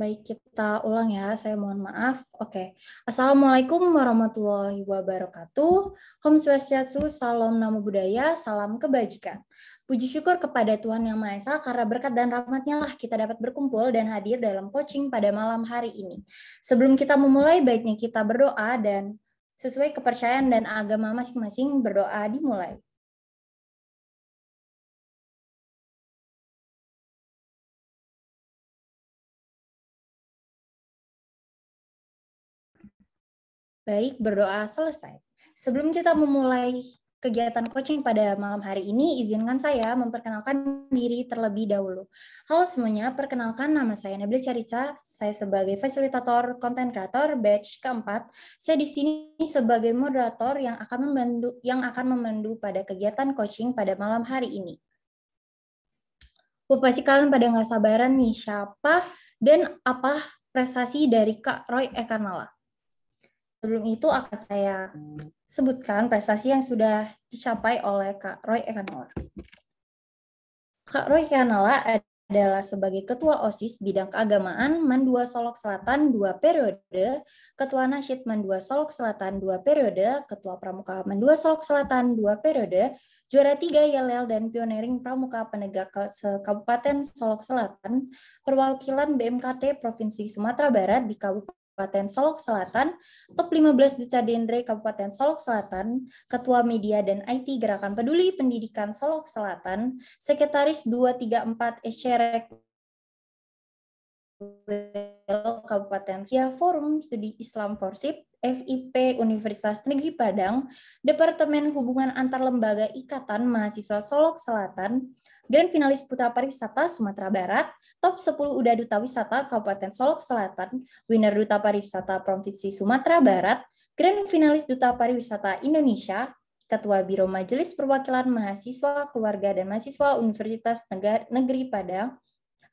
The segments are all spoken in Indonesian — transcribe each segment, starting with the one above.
Baik, kita ulang ya. Saya mohon maaf. Oke. Assalamualaikum warahmatullahi wabarakatuh. Om Swastiastu, salam nama budaya, salam kebajikan. Puji syukur kepada Tuhan Yang Maha Esa karena berkat dan rahmatnya lah kita dapat berkumpul dan hadir dalam coaching pada malam hari ini. Sebelum kita memulai, baiknya kita berdoa dan sesuai kepercayaan dan agama masing-masing berdoa dimulai. Baik, berdoa selesai. Sebelum kita memulai kegiatan coaching pada malam hari ini, izinkan saya memperkenalkan diri terlebih dahulu. Halo semuanya, perkenalkan nama saya Nabil Carica. Saya sebagai fasilitator konten kreator batch keempat. Saya di sini sebagai moderator yang akan membantu yang akan memandu pada kegiatan coaching pada malam hari ini. Oh, pasti kalian pada nggak sabaran nih siapa dan apa prestasi dari Kak Roy Ekarnala. Sebelum itu akan saya sebutkan prestasi yang sudah dicapai oleh Kak Roy Ekanor. Kak Roy Ekanala adalah sebagai Ketua OSIS Bidang Keagamaan Mandua Solok Selatan dua periode, Ketua Nasyid Mandua Solok Selatan dua periode, Ketua Pramuka Mandua Solok Selatan dua periode, juara tiga YLL dan Pioneering Pramuka Penegak Kabupaten Solok Selatan, perwakilan BMKT Provinsi Sumatera Barat di Kabupaten Kabupaten Solok Selatan, Top 15 Duta Dendre Kabupaten Solok Selatan, Ketua Media dan IT Gerakan Peduli Pendidikan Solok Selatan, Sekretaris 234 SCREK Kabupaten Sia Forum Studi Islam Forsip, FIP Universitas Negeri Padang, Departemen Hubungan Antar Lembaga Ikatan Mahasiswa Solok Selatan, Grand Finalis Putra Pariwisata Sumatera Barat, Top 10 Uda Duta Wisata Kabupaten Solok Selatan, Winner Duta Pariwisata Provinsi Sumatera Barat, Grand Finalis Duta Pariwisata Indonesia, Ketua Biro Majelis Perwakilan Mahasiswa Keluarga dan Mahasiswa Universitas Negeri Padang,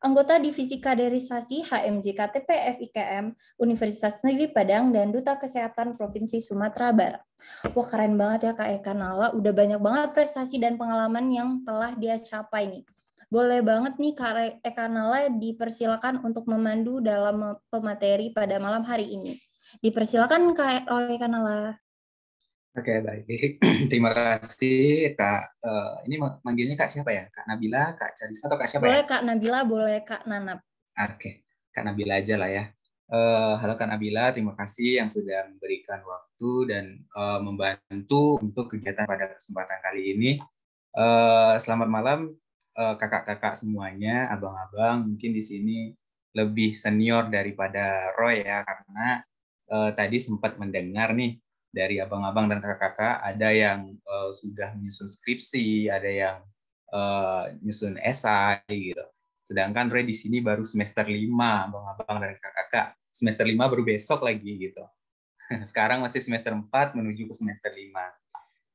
anggota Divisi Kaderisasi HMJK TPF IKM Universitas Negeri Padang dan Duta Kesehatan Provinsi Sumatera Barat. Wah keren banget ya Kak Eka Nala, udah banyak banget prestasi dan pengalaman yang telah dia capai nih. Boleh banget nih Kak Eka Nala dipersilakan untuk memandu dalam pemateri pada malam hari ini. Dipersilakan Kak Eka Nala. Oke baik, terima kasih Kak. Uh, ini manggilnya Kak siapa ya? Kak Nabila, Kak Charissa atau Kak siapa? Ya? Boleh ya? Kak Nabila, boleh Kak Nanap. Oke, okay. Kak Nabila aja lah ya. Uh, halo Kak Nabila, terima kasih yang sudah memberikan waktu dan uh, membantu untuk kegiatan pada kesempatan kali ini. Uh, selamat malam kakak kakak-kakak semuanya, abang-abang. Mungkin di sini lebih senior daripada Roy ya, karena uh, tadi sempat mendengar nih dari abang-abang dan kakak-kakak ada yang uh, sudah menyusun skripsi, ada yang uh, nyusun esai gitu. Sedangkan Ray di sini baru semester lima, abang-abang dan kakak-kakak. Semester lima baru besok lagi gitu. Sekarang masih semester empat menuju ke semester lima.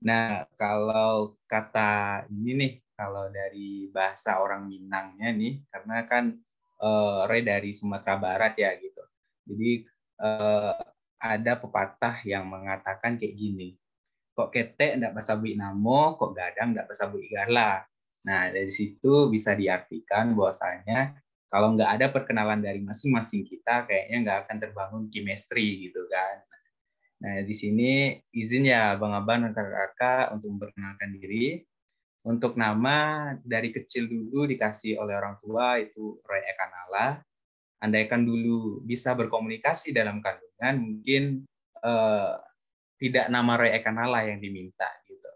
Nah, kalau kata ini nih, kalau dari bahasa orang Minangnya nih, karena kan uh, eh, Ray dari Sumatera Barat ya gitu. Jadi uh, ada pepatah yang mengatakan kayak gini. Kok ketek ndak pasabui namo, kok gadang ndak pasabui garla. Nah, dari situ bisa diartikan bahwasanya kalau nggak ada perkenalan dari masing-masing kita, kayaknya nggak akan terbangun chemistry gitu kan. Nah, di sini izin ya Bang Abang dan kakak-kakak untuk memperkenalkan diri. Untuk nama dari kecil dulu dikasih oleh orang tua itu Roy Ekanala andaikan dulu bisa berkomunikasi dalam kandungan, mungkin eh, tidak nama Roy Ekanala yang diminta gitu.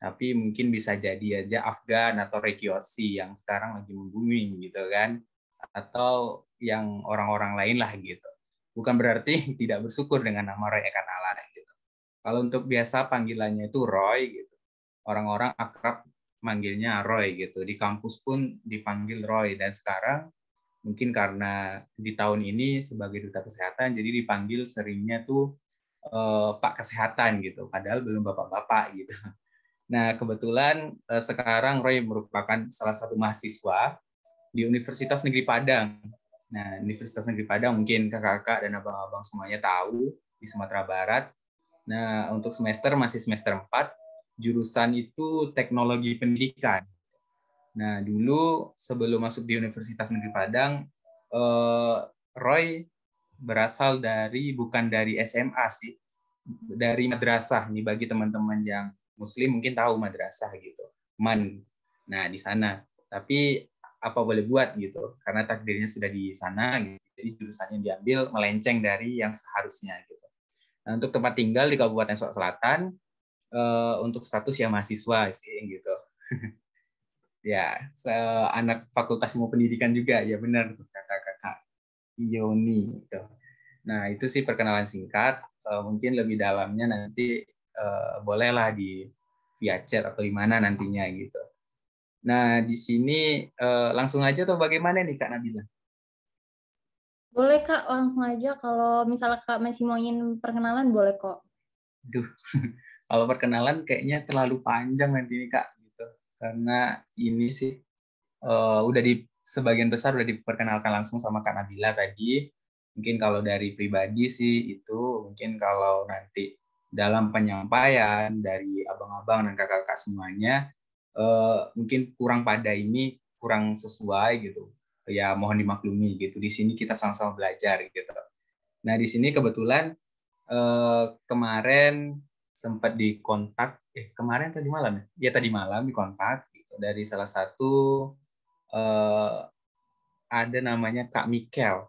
Tapi mungkin bisa jadi aja Afgan atau Rekiosi yang sekarang lagi membuming gitu kan, atau yang orang-orang lain lah gitu. Bukan berarti tidak bersyukur dengan nama Roy Ekanala gitu. Kalau untuk biasa panggilannya itu Roy gitu. Orang-orang akrab manggilnya Roy gitu. Di kampus pun dipanggil Roy dan sekarang mungkin karena di tahun ini sebagai duta kesehatan jadi dipanggil seringnya tuh eh, Pak Kesehatan gitu padahal belum bapak-bapak gitu. Nah kebetulan eh, sekarang Roy merupakan salah satu mahasiswa di Universitas Negeri Padang. Nah Universitas Negeri Padang mungkin kakak-kakak dan abang-abang semuanya tahu di Sumatera Barat. Nah untuk semester masih semester 4 jurusan itu teknologi pendidikan Nah, dulu sebelum masuk di Universitas Negeri Padang, eh, Roy berasal dari bukan dari SMA sih, dari madrasah nih bagi teman-teman yang muslim mungkin tahu madrasah gitu. Man. Nah, di sana. Tapi apa boleh buat gitu karena takdirnya sudah di sana gitu. jadi jurusannya diambil melenceng dari yang seharusnya gitu nah, untuk tempat tinggal di Kabupaten Selatan uh, untuk status ya mahasiswa sih gitu Ya, anak Fakultas Ilmu Pendidikan juga. Ya benar tuh kata kakak Yoni itu. Nah, itu sih perkenalan singkat. Eh, mungkin lebih dalamnya nanti eh, bolehlah di via chat atau di mana nantinya gitu. Nah, di sini eh, langsung aja atau bagaimana nih Kak Nabila? Boleh Kak, langsung aja kalau misalnya Kak masih mau ingin perkenalan boleh kok. Duh, kalau perkenalan kayaknya terlalu panjang nanti nih Kak karena ini sih uh, udah di sebagian besar udah diperkenalkan langsung sama Kak Nabila tadi. Mungkin kalau dari pribadi sih itu mungkin kalau nanti dalam penyampaian dari abang-abang dan kakak-kakak semuanya uh, mungkin kurang pada ini kurang sesuai gitu. Ya mohon dimaklumi gitu. Di sini kita sama-sama belajar gitu. Nah di sini kebetulan uh, kemarin sempat dikontak eh kemarin tadi malam ya, ya tadi malam di kontak gitu, dari salah satu eh, ada namanya Kak Mikel.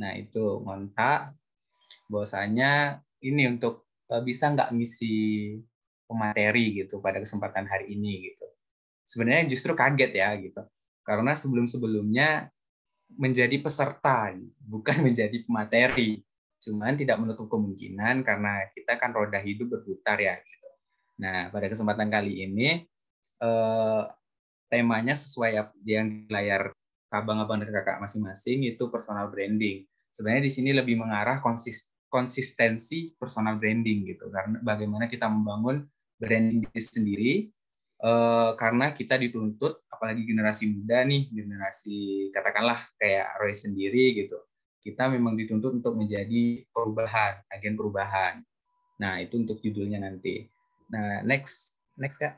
Nah itu ngontak bahwasanya ini untuk uh, bisa nggak ngisi pemateri gitu pada kesempatan hari ini gitu. Sebenarnya justru kaget ya gitu karena sebelum-sebelumnya menjadi peserta bukan menjadi pemateri cuman tidak menutup kemungkinan karena kita kan roda hidup berputar ya gitu Nah, pada kesempatan kali ini eh, temanya sesuai yang di layar abang-abang dan kakak masing-masing itu personal branding. Sebenarnya di sini lebih mengarah konsistensi personal branding gitu karena bagaimana kita membangun branding diri sendiri eh, karena kita dituntut apalagi generasi muda nih generasi katakanlah kayak Roy sendiri gitu kita memang dituntut untuk menjadi perubahan agen perubahan. Nah itu untuk judulnya nanti. Nah, next next Kak.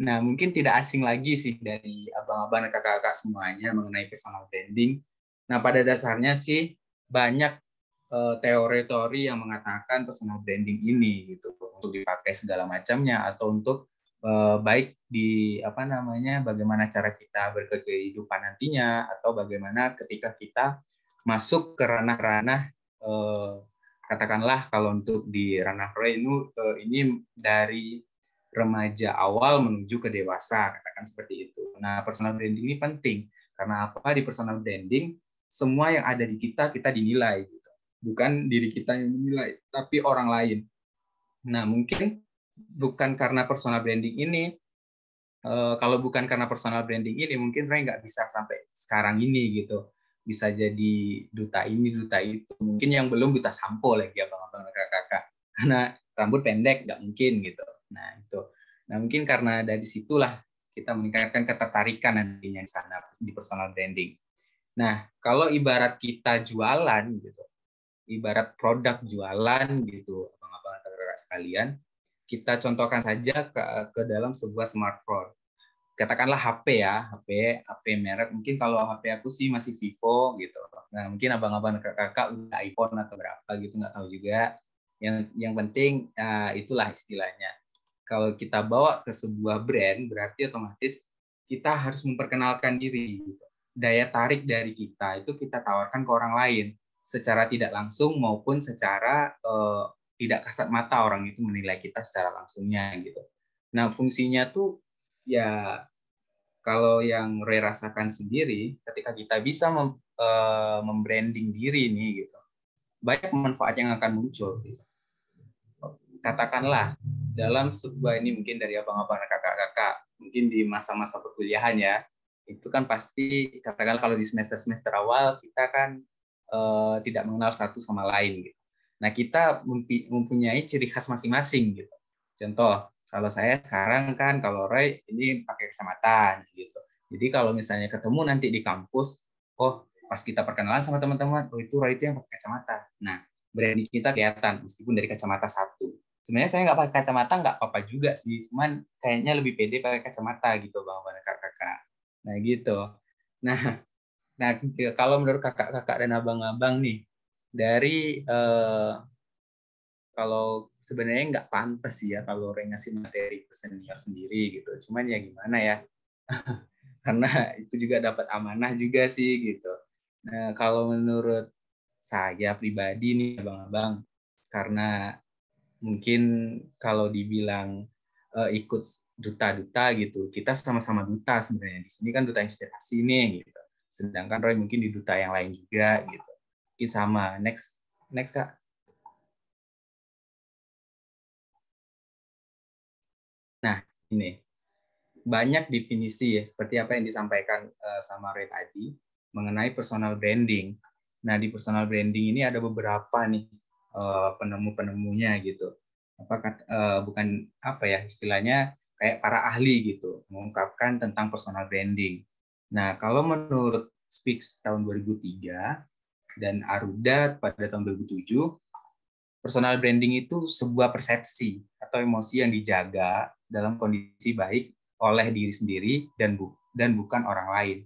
Nah, mungkin tidak asing lagi sih dari abang-abang dan kakak-kakak semuanya mengenai personal branding. Nah, pada dasarnya sih banyak eh, teori-teori yang mengatakan personal branding ini gitu untuk dipakai segala macamnya atau untuk uh, baik di apa namanya bagaimana cara kita berkehidupan nantinya atau bagaimana ketika kita masuk ke ranah-ranah uh, katakanlah kalau untuk di ranah reno eh, ini dari remaja awal menuju ke dewasa, katakan seperti itu. Nah, personal branding ini penting karena apa? Di personal branding semua yang ada di kita kita dinilai, gitu. bukan diri kita yang menilai tapi orang lain. Nah, mungkin bukan karena personal branding ini, eh, kalau bukan karena personal branding ini, mungkin saya nggak bisa sampai sekarang ini gitu bisa jadi duta ini duta itu mungkin yang belum duta sampo lagi abang-abang ya, kakak-kakak karena rambut pendek nggak mungkin gitu nah itu nah mungkin karena dari situlah kita meningkatkan ketertarikan nantinya di sana di personal branding nah kalau ibarat kita jualan gitu ibarat produk jualan gitu abang-abang kakak-kakak sekalian kita contohkan saja ke, ke dalam sebuah smartphone katakanlah HP ya, HP, HP merek. Mungkin kalau HP aku sih masih Vivo gitu. Nah, mungkin abang-abang kakak udah iPhone atau berapa gitu nggak tahu juga. Yang yang penting uh, itulah istilahnya. Kalau kita bawa ke sebuah brand, berarti otomatis kita harus memperkenalkan diri. Gitu. Daya tarik dari kita itu kita tawarkan ke orang lain secara tidak langsung maupun secara uh, tidak kasat mata orang itu menilai kita secara langsungnya gitu. Nah, fungsinya tuh ya kalau yang Roy rasakan sendiri ketika kita bisa mem, uh, membranding diri ini gitu banyak manfaat yang akan muncul gitu. katakanlah dalam sebuah ini mungkin dari abang-abang kakak-kakak mungkin di masa-masa perkuliahan ya itu kan pasti katakanlah kalau di semester semester awal kita kan e, tidak mengenal satu sama lain gitu. Nah kita mempunyai ciri khas masing-masing gitu. Contoh kalau saya sekarang kan kalau Roy ini pakai kesempatan gitu. Jadi kalau misalnya ketemu nanti di kampus, oh pas kita perkenalan sama teman-teman, oh itu Roy itu yang pakai kacamata. Nah, berani kita kelihatan meskipun dari kacamata satu. Sebenarnya saya nggak pakai kacamata nggak apa-apa juga sih, cuman kayaknya lebih pede pakai kacamata gitu bang bang kakak-kakak. Nah gitu. Nah, nah kalau menurut kakak-kakak dan abang-abang nih dari eh, kalau sebenarnya nggak pantas ya kalau orang ngasih materi ke senior sendiri gitu. Cuman ya gimana ya, karena itu juga dapat amanah juga sih gitu. Nah kalau menurut saya pribadi nih abang-abang, karena mungkin kalau dibilang uh, ikut duta-duta gitu, kita sama-sama duta sebenarnya. Di sini kan duta inspirasi nih gitu. Sedangkan Roy mungkin di duta yang lain juga gitu. Mungkin sama. Next, next kak. ini banyak definisi ya seperti apa yang disampaikan uh, sama Ray tadi mengenai personal branding. Nah di personal branding ini ada beberapa nih uh, penemu-penemunya gitu. Apakah eh, uh, bukan apa ya istilahnya kayak para ahli gitu mengungkapkan tentang personal branding. Nah kalau menurut Speaks tahun 2003 dan Aruda pada tahun 2007 personal branding itu sebuah persepsi atau emosi yang dijaga dalam kondisi baik oleh diri sendiri dan bu dan bukan orang lain.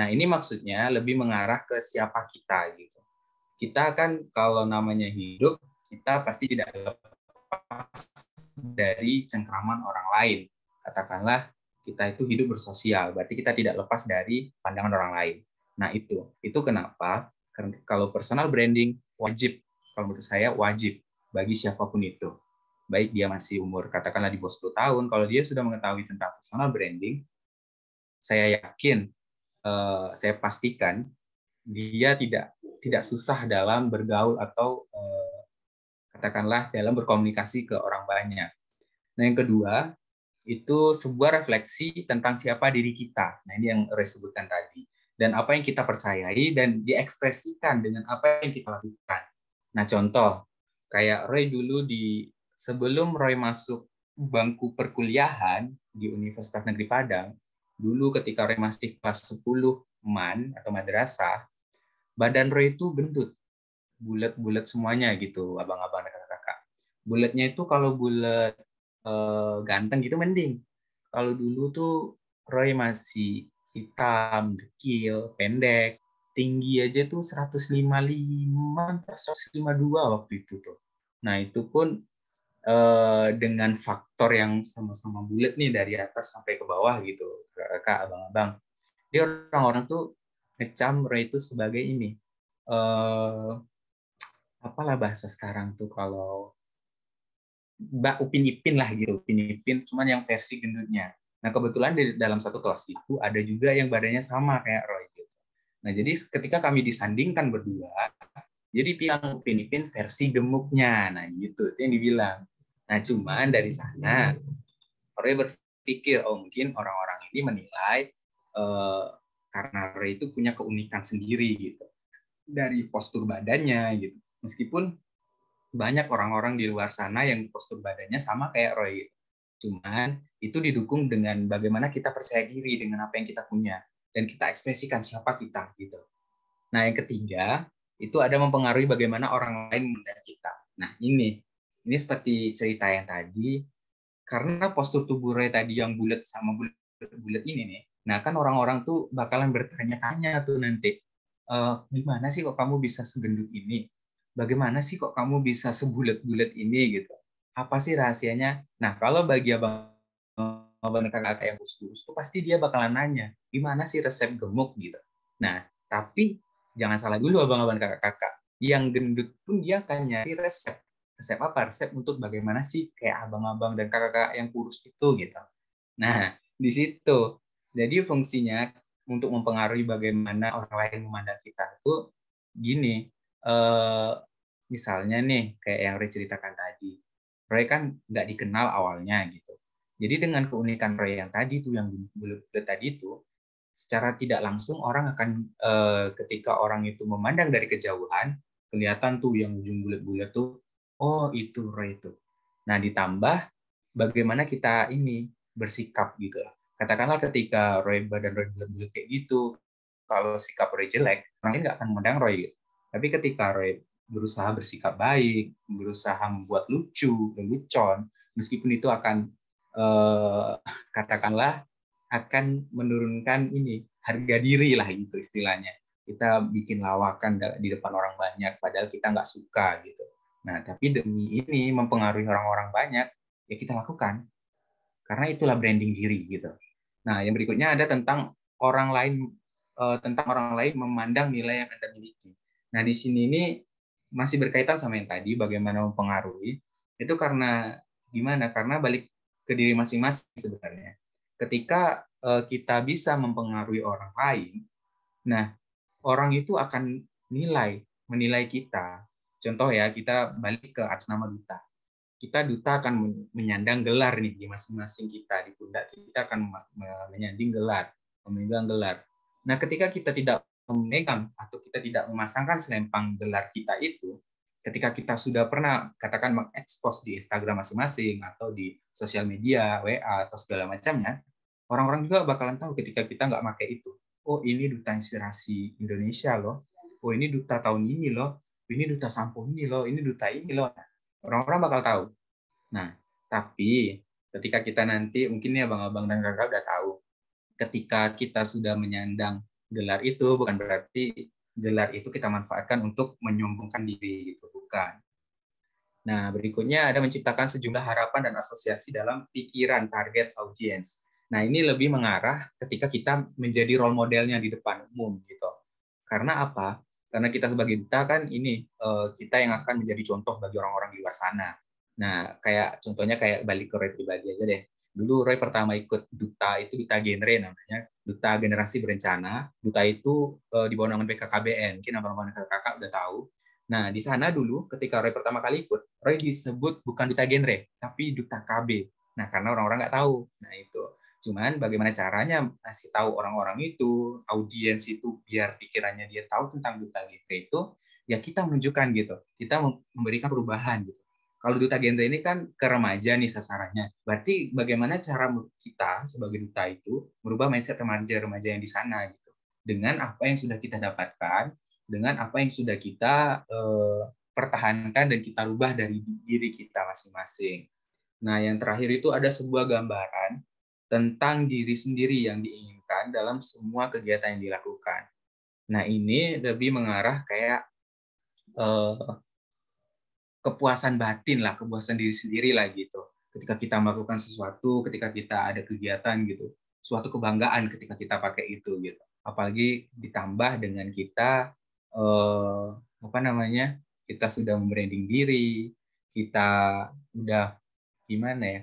Nah, ini maksudnya lebih mengarah ke siapa kita gitu. Kita kan kalau namanya hidup, kita pasti tidak lepas dari cengkraman orang lain. Katakanlah kita itu hidup bersosial, berarti kita tidak lepas dari pandangan orang lain. Nah, itu. Itu kenapa kalau personal branding wajib kalau menurut saya wajib bagi siapapun itu baik dia masih umur katakanlah di bawah 10 tahun, kalau dia sudah mengetahui tentang personal branding, saya yakin, eh, saya pastikan dia tidak tidak susah dalam bergaul atau eh, katakanlah dalam berkomunikasi ke orang banyak. Nah yang kedua itu sebuah refleksi tentang siapa diri kita. Nah ini yang saya sebutkan tadi dan apa yang kita percayai dan diekspresikan dengan apa yang kita lakukan. Nah contoh kayak Ray dulu di sebelum Roy masuk bangku perkuliahan di Universitas Negeri Padang, dulu ketika Roy masih kelas 10 man atau madrasah, badan Roy itu gendut, bulat-bulat semuanya gitu, abang-abang dan kakak-kakak. Bulatnya itu kalau bulat e, eh, ganteng gitu mending. Kalau dulu tuh Roy masih hitam, dekil, pendek, tinggi aja tuh 155 152 waktu itu tuh. Nah, itu pun Eh, dengan faktor yang sama-sama bulat nih dari atas sampai ke bawah gitu kak abang-abang dia orang-orang tuh ngecam Roy itu sebagai ini uh, apalah bahasa sekarang tuh kalau Mbak Upin Ipin lah gitu, Upin Ipin, cuman yang versi gendutnya. Nah kebetulan di dalam satu kelas itu ada juga yang badannya sama kayak Roy gitu. Nah jadi ketika kami disandingkan berdua, jadi yang Upin Ipin versi gemuknya, nah gitu itu yang dibilang. Nah, cuman dari sana Roy berpikir, oh mungkin orang-orang ini menilai eh, karena Roy itu punya keunikan sendiri gitu dari postur badannya gitu. Meskipun banyak orang-orang di luar sana yang postur badannya sama kayak Roy. Gitu. Cuman itu didukung dengan bagaimana kita percaya diri dengan apa yang kita punya dan kita ekspresikan siapa kita gitu. Nah, yang ketiga itu ada mempengaruhi bagaimana orang lain melihat kita. Nah, ini ini seperti cerita yang tadi, karena postur tubuh Roy tadi yang bulat sama bulat bulat ini nih, nah kan orang-orang tuh bakalan bertanya-tanya tuh nanti, e, gimana sih kok kamu bisa segendut ini? Bagaimana sih kok kamu bisa sebulat-bulat ini gitu? Apa sih rahasianya? Nah kalau bagi abang abang kakak-kakak yang kurus-kurus tuh pasti dia bakalan nanya, gimana sih resep gemuk gitu? Nah tapi jangan salah dulu abang-abang kakak-kakak, yang gendut pun dia akan nyari resep resep apa resep untuk bagaimana sih kayak abang-abang dan kakak-kakak yang kurus itu gitu nah di situ jadi fungsinya untuk mempengaruhi bagaimana orang lain memandang kita itu gini eh, misalnya nih kayak yang Roy ceritakan tadi Roy kan nggak dikenal awalnya gitu jadi dengan keunikan Roy yang tadi tuh yang bulat-bulat tadi itu secara tidak langsung orang akan eh, ketika orang itu memandang dari kejauhan kelihatan tuh yang ujung bulat-bulat tuh oh itu roh itu. Nah ditambah bagaimana kita ini bersikap gitu. Katakanlah ketika Roy badan Roy jelek kayak gitu, kalau sikap Roy jelek, orang nggak akan memandang Roy. Gitu. Tapi ketika Roy berusaha bersikap baik, berusaha membuat lucu, lelucon, meskipun itu akan eh, katakanlah akan menurunkan ini harga diri lah gitu istilahnya. Kita bikin lawakan di depan orang banyak, padahal kita nggak suka gitu. Nah, tapi demi ini mempengaruhi orang-orang banyak, ya kita lakukan. Karena itulah branding diri gitu. Nah, yang berikutnya ada tentang orang lain uh, tentang orang lain memandang nilai yang Anda miliki. Nah, di sini ini masih berkaitan sama yang tadi bagaimana mempengaruhi. Itu karena gimana? Karena balik ke diri masing-masing sebenarnya. Ketika uh, kita bisa mempengaruhi orang lain, nah, orang itu akan nilai, menilai kita Contoh ya, kita balik ke atas nama duta. Kita duta akan menyandang gelar nih di masing-masing kita, di pundak kita akan menyanding gelar, memegang gelar. Nah, ketika kita tidak memegang atau kita tidak memasangkan selempang gelar kita itu, ketika kita sudah pernah katakan mengekspos di Instagram masing-masing atau di sosial media, WA atau segala macamnya, orang-orang juga bakalan tahu ketika kita nggak pakai itu. Oh ini duta inspirasi Indonesia loh. Oh ini duta tahun ini loh ini duta sampo ini loh, ini duta ini loh. Orang-orang bakal tahu. Nah, tapi ketika kita nanti mungkin ya abang-abang dan kakak udah tahu, ketika kita sudah menyandang gelar itu bukan berarti gelar itu kita manfaatkan untuk menyombongkan diri gitu, bukan. Nah, berikutnya ada menciptakan sejumlah harapan dan asosiasi dalam pikiran target audiens. Nah, ini lebih mengarah ketika kita menjadi role modelnya di depan umum gitu. Karena apa? karena kita sebagai duta kan ini uh, kita yang akan menjadi contoh bagi orang-orang di luar sana. Nah, kayak contohnya kayak balik ke Roy pribadi aja deh. Dulu Roy pertama ikut duta itu duta genre namanya, duta generasi berencana. Duta itu uh, di bawah nama PKKBN, mungkin abang-abang kakak udah tahu. Nah, di sana dulu ketika Roy pertama kali ikut, Roy disebut bukan duta genre, tapi duta KB. Nah, karena orang-orang nggak tahu. Nah, itu. Cuman bagaimana caranya ngasih tahu orang-orang itu, audiens itu biar pikirannya dia tahu tentang duta genre itu, ya kita menunjukkan gitu. Kita memberikan perubahan gitu. Kalau duta genre ini kan ke remaja nih sasarannya. Berarti bagaimana cara kita sebagai duta itu merubah mindset remaja-remaja yang di sana gitu. Dengan apa yang sudah kita dapatkan, dengan apa yang sudah kita eh, pertahankan dan kita rubah dari diri kita masing-masing. Nah, yang terakhir itu ada sebuah gambaran tentang diri sendiri yang diinginkan dalam semua kegiatan yang dilakukan. Nah, ini lebih mengarah kayak uh, kepuasan batin lah, kepuasan diri sendiri lah gitu. Ketika kita melakukan sesuatu, ketika kita ada kegiatan gitu, suatu kebanggaan ketika kita pakai itu gitu. Apalagi ditambah dengan kita uh, apa namanya? Kita sudah membranding diri, kita udah gimana ya?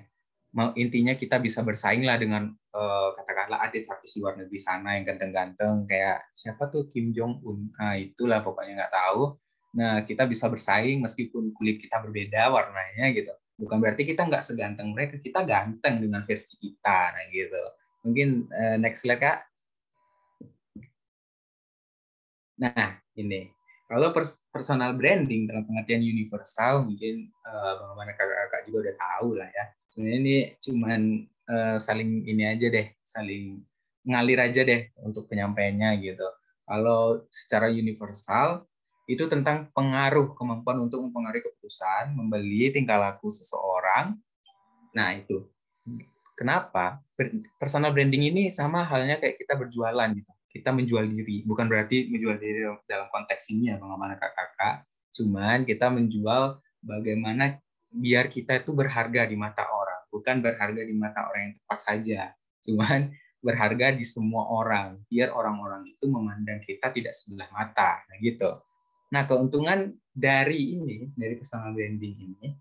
intinya kita bisa bersaing lah dengan uh, katakanlah artis-artis luar negeri sana yang ganteng-ganteng kayak siapa tuh Kim Jong Un nah itulah pokoknya nggak tahu nah kita bisa bersaing meskipun kulit kita berbeda warnanya gitu bukan berarti kita nggak seganteng mereka kita ganteng dengan versi kita nah gitu mungkin uh, next slide kak nah ini kalau personal branding dalam pengertian universal mungkin uh, bagaimana kakak-kakak juga udah tahu lah ya sebenarnya ini cuman uh, saling ini aja deh saling ngalir aja deh untuk penyampaiannya gitu kalau secara universal itu tentang pengaruh kemampuan untuk mempengaruhi keputusan membeli tingkah laku seseorang nah itu kenapa personal branding ini sama halnya kayak kita berjualan gitu kita menjual diri bukan berarti menjual diri dalam konteks ini ya pengalaman kakak-kakak cuman kita menjual bagaimana biar kita itu berharga di mata orang bukan berharga di mata orang yang tepat saja, cuman berharga di semua orang, biar orang-orang itu memandang kita tidak sebelah mata, nah, gitu. Nah, keuntungan dari ini, dari personal branding ini,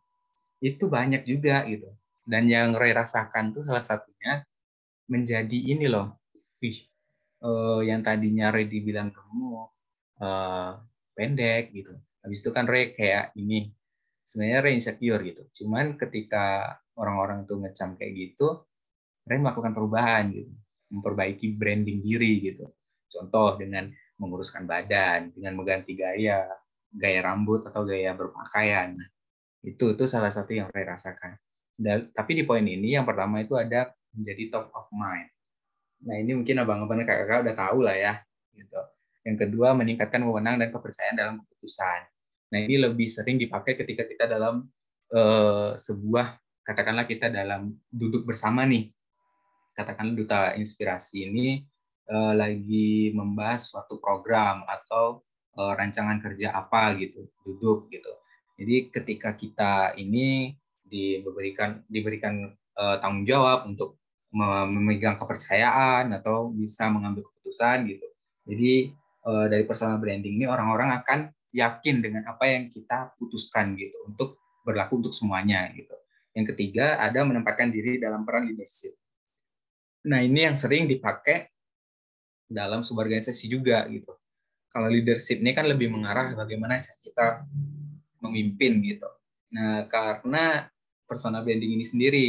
itu banyak juga gitu. Dan yang Roy rasakan tuh salah satunya menjadi ini loh, wih, eh, yang tadinya Roy dibilang kamu eh, pendek gitu. Habis itu kan Roy kayak ini, sebenarnya Roy insecure gitu. Cuman ketika orang-orang tuh ngecam kayak gitu, mereka melakukan perubahan gitu, memperbaiki branding diri gitu. Contoh dengan menguruskan badan, dengan mengganti gaya, gaya rambut atau gaya berpakaian. Itu itu salah satu yang saya rasakan. Dan, tapi di poin ini yang pertama itu ada menjadi top of mind. Nah ini mungkin abang-abang kakak-kakak udah tahu lah ya. Gitu. Yang kedua meningkatkan wewenang dan kepercayaan dalam keputusan. Nah ini lebih sering dipakai ketika kita dalam uh, sebuah katakanlah kita dalam duduk bersama nih katakanlah duta inspirasi ini uh, lagi membahas suatu program atau uh, rancangan kerja apa gitu duduk gitu jadi ketika kita ini diberikan diberikan uh, tanggung jawab untuk memegang kepercayaan atau bisa mengambil keputusan gitu jadi uh, dari personal branding ini orang-orang akan yakin dengan apa yang kita putuskan gitu untuk berlaku untuk semuanya gitu yang ketiga ada menempatkan diri dalam peran leadership. Nah ini yang sering dipakai dalam sebuah organisasi juga gitu. Kalau leadership ini kan lebih mengarah bagaimana kita memimpin gitu. Nah karena persona branding ini sendiri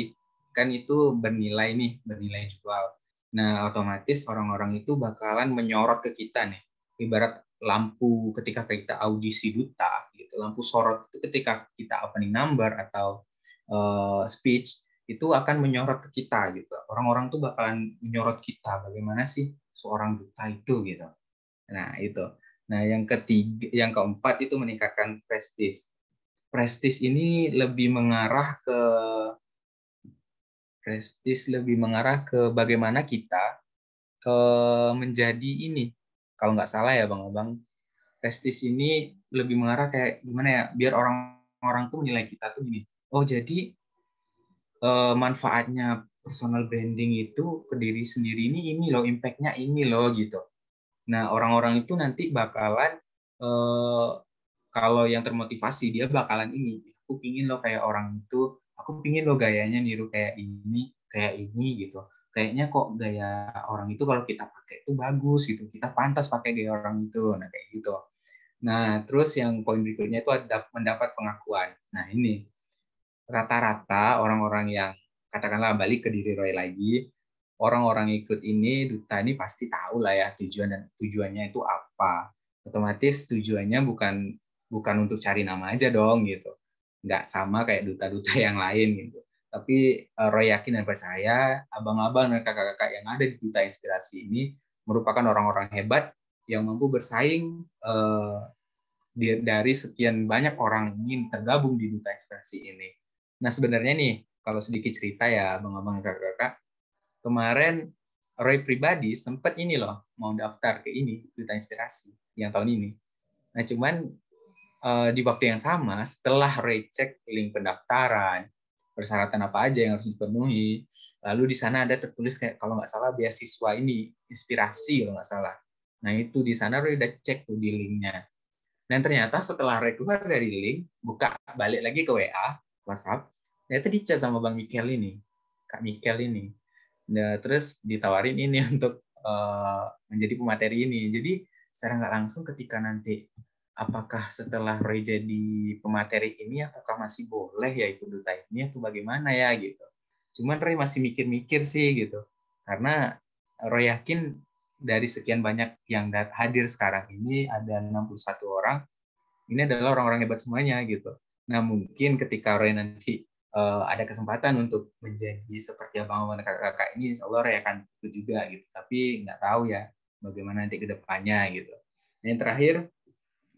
kan itu bernilai nih, bernilai jual. Nah, otomatis orang-orang itu bakalan menyorot ke kita nih. Ibarat lampu ketika kita audisi duta gitu, lampu sorot ketika kita opening number atau Eh, speech itu akan menyorot ke kita gitu. Orang-orang tuh bakalan menyorot kita bagaimana sih seorang duta itu gitu. Nah, itu. Nah, yang ketiga yang keempat itu meningkatkan prestis. Prestis ini lebih mengarah ke prestis lebih mengarah ke bagaimana kita uh, menjadi ini. Kalau nggak salah ya Bang Abang, prestis ini lebih mengarah kayak gimana ya biar orang-orang tuh menilai kita tuh gini oh jadi uh, manfaatnya personal branding itu ke diri sendiri ini ini loh impactnya ini loh gitu nah orang-orang itu nanti bakalan uh, kalau yang termotivasi dia bakalan ini aku pingin loh kayak orang itu aku pingin loh gayanya niru kayak ini kayak ini gitu kayaknya kok gaya orang itu kalau kita pakai itu bagus gitu kita pantas pakai gaya orang itu nah kayak gitu nah terus yang poin berikutnya itu ada mendapat pengakuan nah ini rata-rata orang-orang yang katakanlah balik ke diri Roy lagi, orang-orang ikut ini duta ini pasti tahu lah ya tujuan dan tujuannya itu apa. Otomatis tujuannya bukan bukan untuk cari nama aja dong gitu. Nggak sama kayak duta-duta yang lain gitu. Tapi eh, Roy yakin dan percaya abang-abang dan kakak-kakak yang ada di duta inspirasi ini merupakan orang-orang hebat yang mampu bersaing eh, dari sekian banyak orang ingin tergabung di duta inspirasi ini Nah sebenarnya nih kalau sedikit cerita ya bang abang kakak-kakak kemarin Roy pribadi sempat ini loh mau daftar ke ini duta inspirasi yang tahun ini. Nah cuman eh, di waktu yang sama setelah Roy cek link pendaftaran persyaratan apa aja yang harus dipenuhi lalu di sana ada tertulis kayak kalau nggak salah beasiswa ini inspirasi kalau nggak salah. Nah itu di sana Roy udah cek tuh di linknya. Dan ternyata setelah Roy keluar dari link buka balik lagi ke WA WhatsApp ya itu dicat sama Bang Mikel ini, Kak Mikel ini. Nah, terus ditawarin ini untuk uh, menjadi pemateri ini. Jadi secara nggak langsung ketika nanti apakah setelah Roy jadi pemateri ini apakah masih boleh ya ikut duta ini atau bagaimana ya gitu. Cuman Roy masih mikir-mikir sih gitu. Karena Roy yakin dari sekian banyak yang hadir sekarang ini ada 61 orang. Ini adalah orang-orang hebat semuanya gitu. Nah mungkin ketika Roy nanti uh, ada kesempatan untuk menjadi seperti abang-abang kakak-kakak ini insya Allah Raya akan itu juga gitu tapi nggak tahu ya bagaimana nanti kedepannya gitu nah, yang terakhir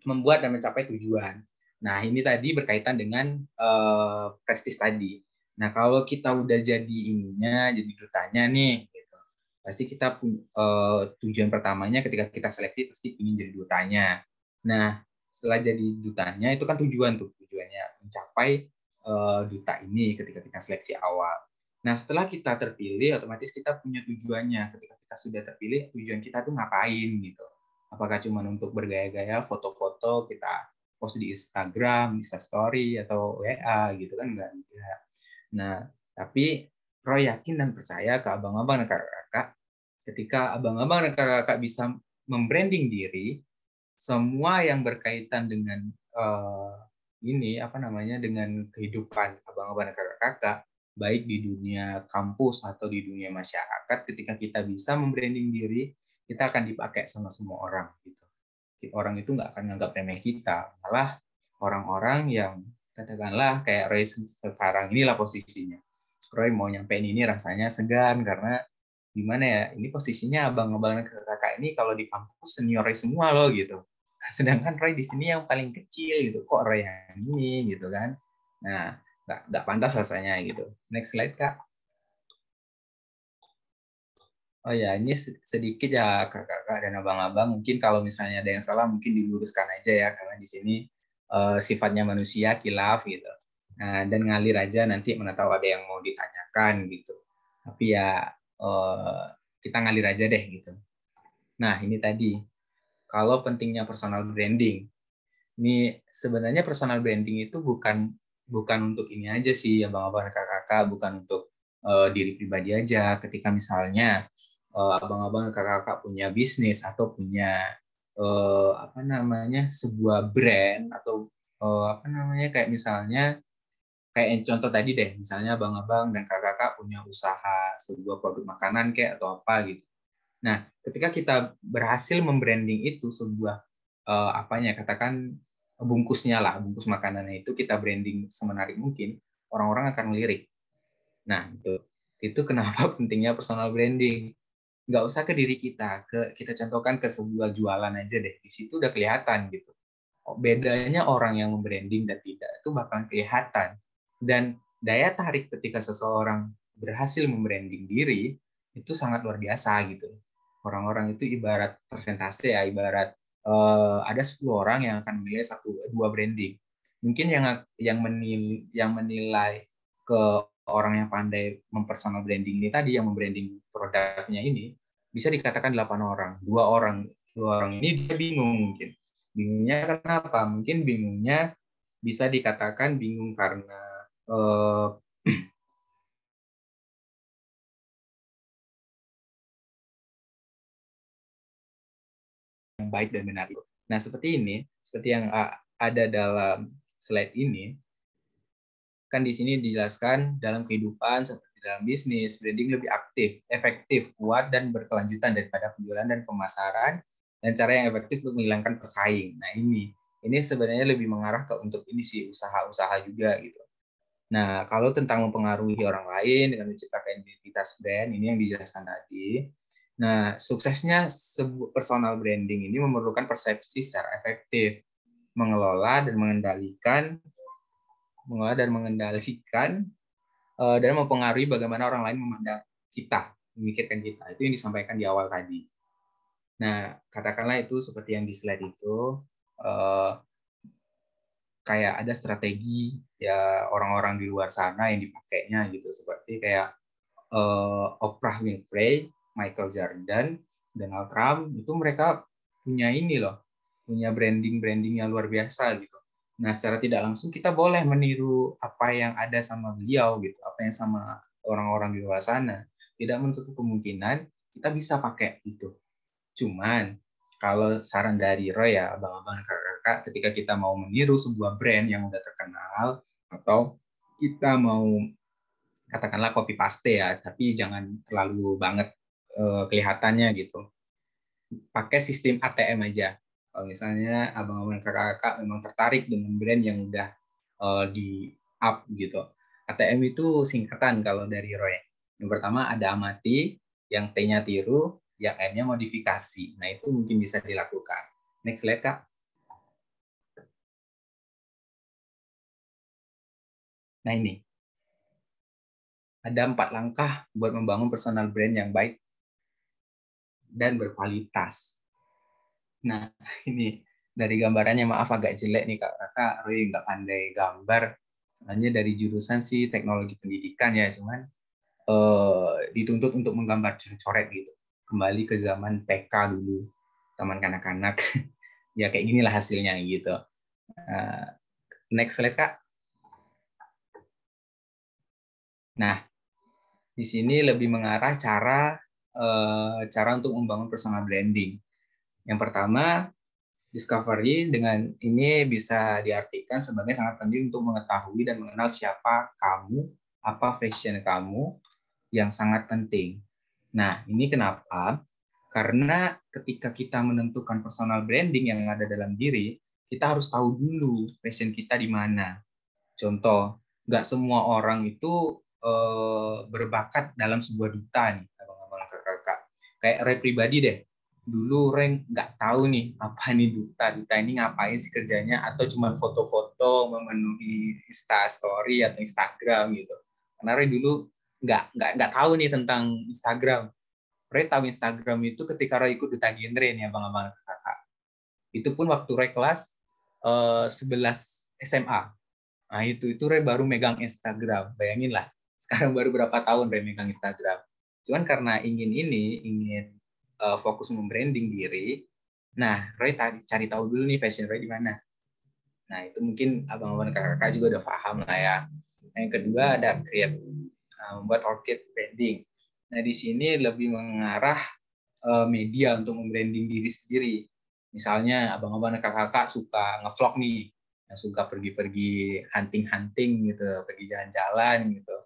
membuat dan mencapai tujuan nah ini tadi berkaitan dengan uh, prestis tadi nah kalau kita udah jadi ininya jadi dutanya nih gitu pasti kita pun uh, tujuan pertamanya ketika kita seleksi pasti ingin jadi dutanya nah setelah jadi dutanya itu kan tujuan tuh tujuannya mencapai Eh, duta ini ketika kita seleksi awal. Nah, setelah kita terpilih, otomatis kita punya tujuannya. Ketika kita sudah terpilih, tujuan kita tuh ngapain gitu. Apakah cuma untuk bergaya-gaya, foto-foto, kita post di Instagram, bisa Story, atau WA gitu kan. Enggak, enggak. Nah, tapi Roy yakin dan percaya ke abang-abang dan kakak-kakak, ketika abang-abang dan kakak-kakak bisa membranding diri, semua yang berkaitan dengan uh, ini apa namanya dengan kehidupan abang-abang dan kakak-kakak baik di dunia kampus atau di dunia masyarakat ketika kita bisa membranding diri kita akan dipakai sama semua orang gitu orang itu nggak akan menganggap remeh kita malah orang-orang yang katakanlah kayak Roy sekarang inilah posisinya Roy mau nyampein ini rasanya segan karena gimana ya ini posisinya abang-abang kakak kakak ini kalau di kampus senior semua loh gitu sedangkan Roy di sini yang paling kecil gitu kok Roy yang ini gitu kan nah nggak nggak pantas rasanya gitu next slide kak Oh ya, ini sedikit ya kakak-kakak dan abang-abang. Mungkin kalau misalnya ada yang salah, mungkin diluruskan aja ya, karena di sini uh, sifatnya manusia kilaf gitu. Nah, dan ngalir aja nanti mana tahu ada yang mau ditanyakan gitu. Tapi ya uh, kita ngalir aja deh gitu. Nah, ini tadi kalau pentingnya personal branding. Ini sebenarnya personal branding itu bukan bukan untuk ini aja sih ya Bang Abang kakak-kakak, bukan untuk uh, diri pribadi aja. Ketika misalnya uh, abang-abang kakak-kakak punya bisnis atau punya uh, apa namanya sebuah brand atau uh, apa namanya kayak misalnya kayak contoh tadi deh misalnya abang-abang dan kakak-kakak punya usaha sebuah produk makanan kayak atau apa gitu Nah, ketika kita berhasil membranding itu sebuah uh, apanya katakan bungkusnya lah, bungkus makanannya itu kita branding semenarik mungkin, orang-orang akan melirik. Nah, itu itu kenapa pentingnya personal branding. Nggak usah ke diri kita, ke kita contohkan ke sebuah jualan aja deh. Di situ udah kelihatan gitu. Oh, bedanya orang yang membranding dan tidak itu bakal kelihatan. Dan daya tarik ketika seseorang berhasil membranding diri itu sangat luar biasa gitu orang-orang itu ibarat persentase ya ibarat uh, ada 10 orang yang akan menilai satu dua branding mungkin yang yang menil yang menilai ke orang yang pandai mempersonal branding ini tadi yang membranding produknya ini bisa dikatakan delapan orang dua orang dua orang ini dia bingung mungkin bingungnya kenapa mungkin bingungnya bisa dikatakan bingung karena uh, yang baik dan benar itu. Nah, seperti ini, seperti yang ah, ada dalam slide ini, kan di sini dijelaskan dalam kehidupan seperti dalam bisnis, branding lebih aktif, efektif, kuat, dan berkelanjutan daripada penjualan dan pemasaran, dan cara yang efektif untuk menghilangkan pesaing. Nah, ini ini sebenarnya lebih mengarah ke untuk ini sih usaha-usaha juga gitu. Nah, kalau tentang mempengaruhi orang lain dengan menciptakan identitas brand, ini yang dijelaskan tadi. Nah, suksesnya sebuah personal branding ini memerlukan persepsi secara efektif, mengelola dan mengendalikan, mengelola dan mengendalikan eh, dan mempengaruhi bagaimana orang lain memandang kita, memikirkan kita. Itu yang disampaikan di awal tadi. Nah, katakanlah itu seperti yang di slide itu eh, kayak ada strategi ya orang-orang di luar sana yang dipakainya gitu seperti kayak uh, Oprah Winfrey Michael Jordan, Donald Trump itu mereka punya ini loh, punya branding-branding yang luar biasa gitu. Nah, secara tidak langsung kita boleh meniru apa yang ada sama beliau gitu, apa yang sama orang-orang di luar sana. Tidak menutup kemungkinan kita bisa pakai itu. Cuman kalau saran dari Roy ya, abang-abang kakak-kakak, ketika kita mau meniru sebuah brand yang udah terkenal atau kita mau katakanlah copy paste ya, tapi jangan terlalu banget Eh, kelihatannya gitu. Pakai sistem ATM aja. Kalau misalnya abang-abang kakak-kakak memang tertarik dengan brand yang udah uh, di up gitu. ATM itu singkatan kalau dari Roy. Yang pertama ada amati, yang T-nya tiru, yang M-nya modifikasi. Nah itu mungkin bisa dilakukan. Next slide kak. Nah ini, ada empat langkah buat membangun personal brand yang baik dan berkualitas. Nah, ini dari gambarannya maaf agak jelek nih Kak Raka, Roy nggak pandai gambar. Soalnya dari jurusan sih teknologi pendidikan ya, cuman eh, dituntut untuk menggambar coret-coret gitu. Kembali ke zaman PK dulu, teman kanak-kanak. ya kayak ginilah hasilnya gitu. Eh, next slide Kak. Nah, di sini lebih mengarah cara uh, cara untuk membangun personal branding. Yang pertama, discovery dengan ini bisa diartikan sebagai sangat penting untuk mengetahui dan mengenal siapa kamu, apa fashion kamu yang sangat penting. Nah, ini kenapa? Karena ketika kita menentukan personal branding yang ada dalam diri, kita harus tahu dulu fashion kita di mana. Contoh, nggak semua orang itu eh, berbakat dalam sebuah duta nih kayak Ray pribadi deh dulu Ren nggak tahu nih apa nih duta duta ini ngapain sih kerjanya atau cuma foto-foto memenuhi insta story atau Instagram gitu karena Ray dulu nggak nggak nggak tahu nih tentang Instagram Ren tahu Instagram itu ketika Ray ikut duta genre nih abang-abang kakak itu pun waktu Re kelas uh, 11 SMA nah itu itu Ren baru megang Instagram bayangin lah sekarang baru berapa tahun Ren megang Instagram Cuman karena ingin ini, ingin uh, fokus membranding diri. Nah, Roy cari, cari tahu dulu nih fashion Roy di mana. Nah, itu mungkin abang-abang kakak-kakak juga udah paham lah ya. Nah, yang kedua ada create uh, membuat orchid branding. Nah, di sini lebih mengarah uh, media untuk membranding diri sendiri. Misalnya abang-abang kakak-kakak suka ngevlog nih, nah, suka pergi-pergi hunting-hunting gitu, pergi jalan-jalan gitu.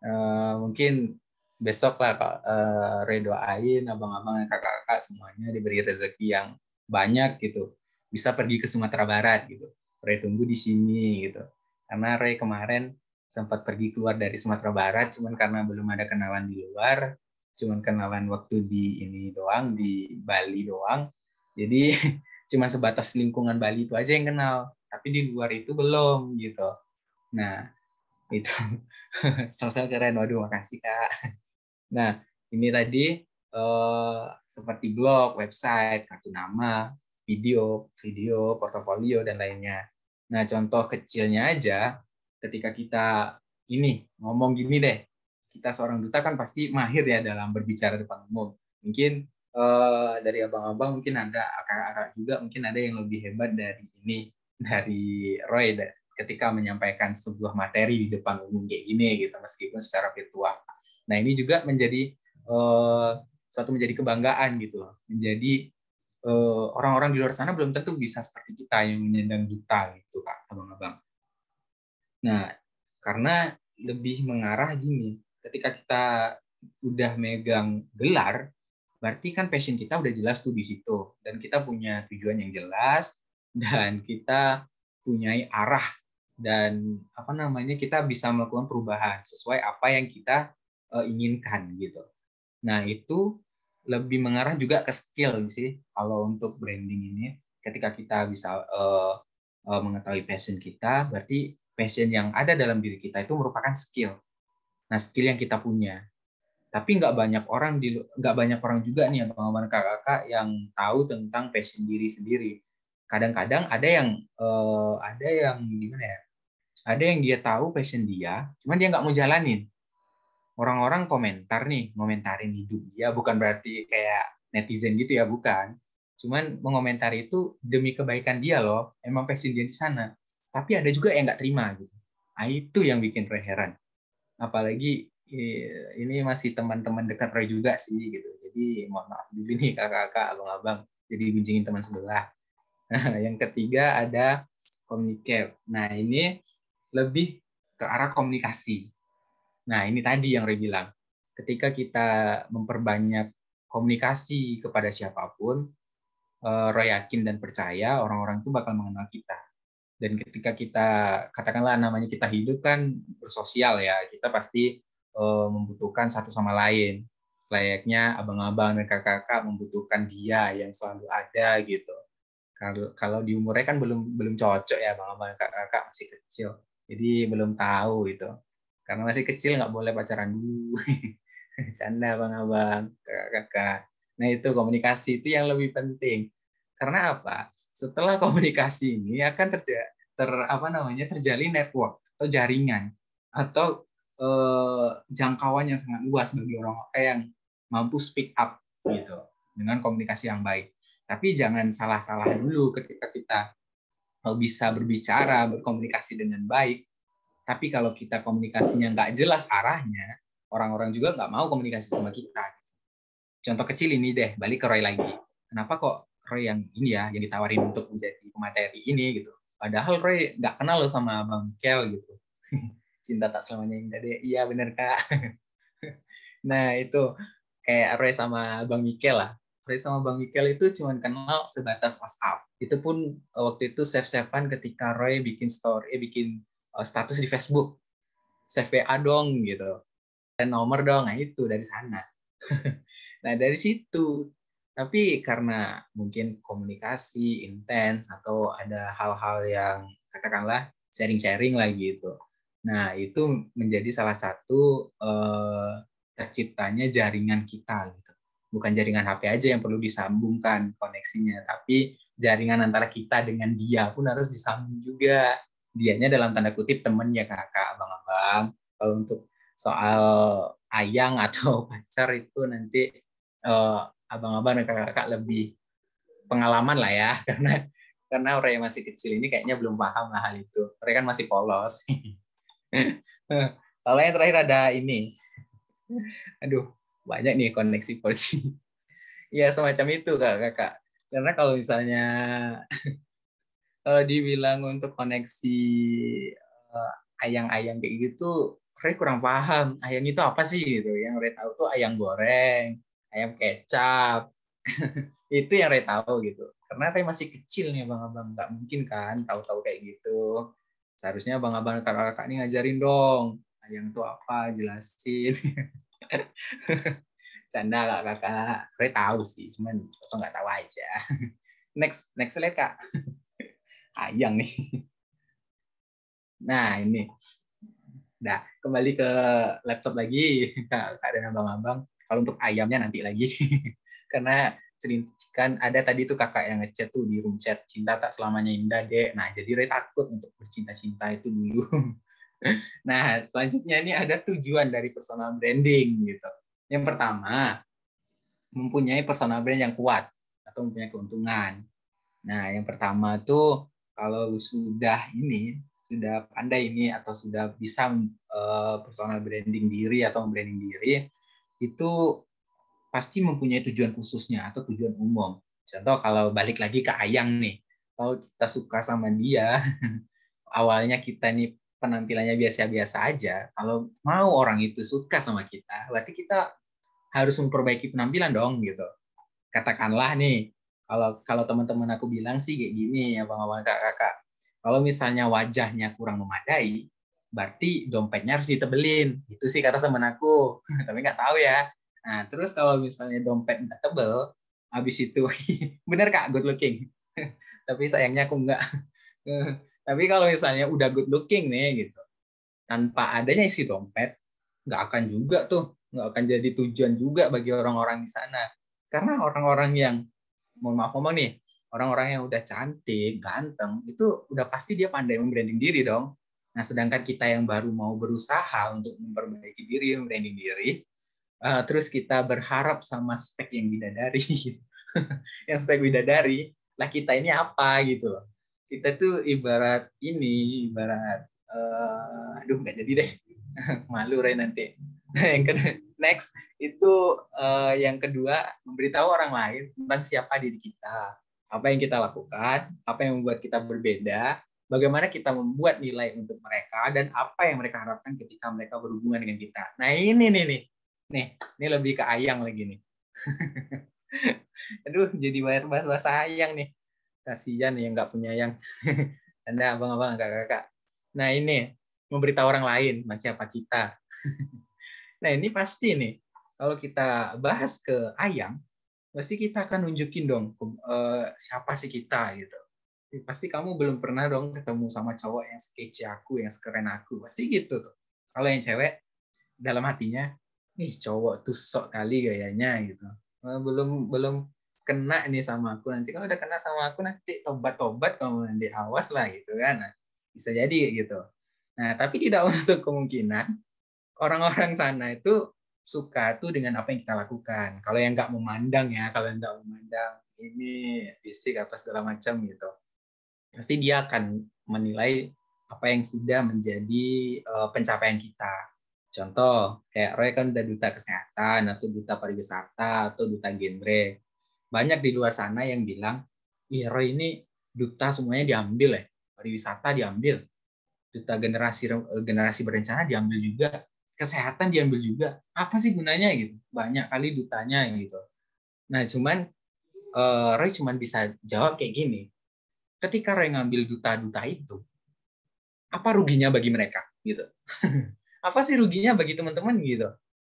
Uh, mungkin besok lah kak uh, eh, redoain abang-abang kakak-kakak semuanya diberi rezeki yang banyak gitu bisa pergi ke Sumatera Barat gitu Ray tunggu di sini gitu karena Ray kemarin sempat pergi keluar dari Sumatera Barat cuman karena belum ada kenalan di luar cuman kenalan waktu di ini doang di Bali doang jadi cuma sebatas lingkungan Bali itu aja yang kenal tapi di luar itu belum gitu nah itu sel keren waduh makasih kak Nah, ini tadi eh, seperti blog, website, kartu nama, video, video, portofolio, dan lainnya. Nah, contoh kecilnya aja, ketika kita ini ngomong gini deh, kita seorang duta kan pasti mahir ya dalam berbicara depan umum. Mungkin eh, dari abang-abang mungkin ada akak-akak juga mungkin ada yang lebih hebat dari ini dari Roy ketika menyampaikan sebuah materi di depan umum kayak gini gitu meskipun secara virtual. Nah ini juga menjadi uh, eh, suatu menjadi kebanggaan gitu loh, menjadi orang eh, orang-orang di luar sana belum tentu bisa seperti kita yang menyandang duta gitu kak abang-abang. Nah karena lebih mengarah gini, ketika kita udah megang gelar, berarti kan passion kita udah jelas tuh di situ dan kita punya tujuan yang jelas dan kita punyai arah dan apa namanya kita bisa melakukan perubahan sesuai apa yang kita uh, inginkan gitu. Nah itu lebih mengarah juga ke skill sih kalau untuk branding ini. Ketika kita bisa uh, uh, mengetahui passion kita, berarti passion yang ada dalam diri kita itu merupakan skill. Nah skill yang kita punya. Tapi nggak banyak orang di nggak banyak orang juga nih yang abang kakak-kakak yang tahu tentang passion diri sendiri. Kadang-kadang ada yang uh, ada yang gimana ya? Ada yang dia tahu passion dia, cuman dia nggak mau jalanin orang-orang komentar nih, komentarin hidup dia, bukan berarti kayak netizen gitu ya, bukan. Cuman mengomentari itu demi kebaikan dia loh, emang passion dia di sana. Tapi ada juga yang nggak terima gitu. Nah, itu yang bikin Roy heran. Apalagi eh, ini masih teman-teman dekat Roy juga sih gitu. Jadi mohon maaf dulu nih kakak-kakak, abang-abang. Jadi gunjingin teman sebelah. Nah, yang ketiga ada communicate. Nah ini lebih ke arah komunikasi Nah, ini tadi yang Roy bilang. Ketika kita memperbanyak komunikasi kepada siapapun, eh, Roy yakin dan percaya orang-orang itu bakal mengenal kita. Dan ketika kita, katakanlah namanya kita hidup kan bersosial ya, kita pasti eh, membutuhkan satu sama lain. Layaknya abang-abang dan kakak-kakak membutuhkan dia yang selalu ada gitu. Kalau kalau di umurnya kan belum belum cocok ya abang-abang dan kakak-kakak masih kecil. Jadi belum tahu gitu karena masih kecil nggak boleh pacaran dulu canda bang abang kakak nah itu komunikasi itu yang lebih penting karena apa setelah komunikasi ini akan terja ter apa namanya terjalin network atau jaringan atau eh, jangkauan yang sangat luas bagi orang yang mampu speak up gitu dengan komunikasi yang baik tapi jangan salah-salah dulu ketika kita eh, bisa berbicara berkomunikasi dengan baik tapi kalau kita komunikasinya nggak jelas arahnya, orang-orang juga nggak mau komunikasi sama kita. Gitu. Contoh kecil ini deh, balik ke Roy lagi. Kenapa kok Roy yang ini ya, yang ditawarin untuk menjadi pemateri ini gitu. Padahal Roy nggak kenal lo sama Bang Kel gitu. Cinta tak selamanya indah deh. Iya bener kak. nah itu kayak Roy sama Bang Mikel lah. Roy sama Bang Mikel itu cuma kenal sebatas WhatsApp. Itu pun eh, waktu itu save-savean ketika Roy bikin story, eh, bikin Eh, status di Facebook save WA dong gitu dan nomor dong nah itu dari sana nah dari situ tapi karena mungkin komunikasi intens atau ada hal-hal yang katakanlah sharing-sharing lah gitu nah itu menjadi salah satu eh, terciptanya jaringan kita gitu bukan jaringan HP aja yang perlu disambungkan koneksinya tapi jaringan antara kita dengan dia pun harus disambung juga dianya dalam tanda kutip temennya kakak abang-abang kalau untuk soal ayang atau pacar itu nanti uh, abang-abang dan kakak-kakak lebih pengalaman lah ya karena karena orang yang masih kecil ini kayaknya belum paham lah hal itu mereka kan masih polos kalau yang terakhir ada ini aduh banyak nih koneksi polisi ya semacam itu kak kakak karena kalau misalnya kalau dibilang untuk koneksi eh, ayang-ayang kayak gitu Roy kurang paham ayam itu apa sih gitu yang Roy tahu tuh ayam goreng ayam kecap itu yang Roy tahu gitu karena Roy masih kecil nih bang abang nggak mungkin kan tahu-tahu kayak gitu seharusnya bang abang kakak-kakak ini ngajarin dong ayam itu apa jelasin canda kak kakak Roy tahu sih cuman sosok nggak tahu aja next next slide kak ayang nih. Nah, ini. Nah, kembali ke laptop lagi. Nah, ada abang-abang. Kalau untuk ayamnya nanti lagi. Karena kan ada tadi tuh kakak yang ngechat tuh di room chat cinta tak selamanya indah deh nah jadi Ray takut untuk bercinta-cinta itu dulu nah selanjutnya ini ada tujuan dari personal branding gitu yang pertama mempunyai personal brand yang kuat atau mempunyai keuntungan nah yang pertama tuh kalau sudah ini sudah pandai ini atau sudah bisa uh, personal branding diri atau branding diri itu pasti mempunyai tujuan khususnya atau tujuan umum. Contoh kalau balik lagi ke Ayang nih, kalau kita suka sama dia, awalnya kita nih penampilannya biasa-biasa aja. Kalau mau orang itu suka sama kita, berarti kita harus memperbaiki penampilan dong gitu. Katakanlah nih, kalau kalau teman-teman aku bilang sih kayak gini ya Bang Abang Kakak. Kalau misalnya wajahnya kurang memadai, berarti dompetnya harus ditebelin. Itu sih kata teman aku. Tapi nggak tahu ya. Nah, terus kalau misalnya dompet nggak tebel, habis itu bener Kak good looking. Tapi sayangnya aku nggak. Tapi kalau misalnya udah good looking nih gitu, tanpa adanya isi dompet, nggak akan juga tuh, nggak akan jadi tujuan juga bagi orang-orang di sana. Karena orang-orang yang mau maaf ngomong nih orang-orang yang udah cantik ganteng itu udah pasti dia pandai membranding diri dong nah sedangkan kita yang baru mau berusaha untuk memperbaiki diri membranding diri uh, terus kita berharap sama spek yang bidadari yang spek bidadari lah kita ini apa gitu loh kita tuh ibarat ini ibarat uh, aduh nggak jadi deh malu Ray nanti nah yang kedua Next itu uh, yang kedua memberitahu orang lain tentang siapa diri kita, apa yang kita lakukan, apa yang membuat kita berbeda, bagaimana kita membuat nilai untuk mereka dan apa yang mereka harapkan ketika mereka berhubungan dengan kita. Nah ini nih nih nih ini lebih ke ayang lagi nih. Aduh jadi bayar bahasa ayang nih. Kasihan yang nggak punya ayang. Anda abang-abang kakak-kakak. Nah ini memberitahu orang lain macam apa kita. Nah ini pasti nih, kalau kita bahas ke ayam, pasti kita akan nunjukin dong uh, siapa sih kita gitu. Pasti kamu belum pernah dong ketemu sama cowok yang sekece aku, yang sekeren aku. Pasti gitu tuh. Kalau yang cewek, dalam hatinya, nih cowok tuh sok kali gayanya gitu. Eh, belum belum kena nih sama aku nanti kalau udah kena sama aku nanti tobat-tobat kamu nanti awas lah gitu kan nah, bisa jadi gitu nah tapi tidak untuk kemungkinan orang-orang sana itu suka tuh dengan apa yang kita lakukan. Kalau yang nggak memandang ya, kalau yang nggak memandang ini fisik atau segala macam gitu, pasti dia akan menilai apa yang sudah menjadi uh, pencapaian kita. Contoh, kayak Roy kan udah duta kesehatan, atau duta pariwisata, atau duta genre. Banyak di luar sana yang bilang, iya Roy ini duta semuanya diambil ya, pariwisata diambil, duta generasi eh, generasi berencana diambil juga, kesehatan diambil juga apa sih gunanya gitu banyak kali ditanya gitu nah cuman uh, Roy cuman bisa jawab kayak gini ketika Roy ngambil duta-duta itu apa ruginya bagi mereka gitu apa sih ruginya bagi teman-teman gitu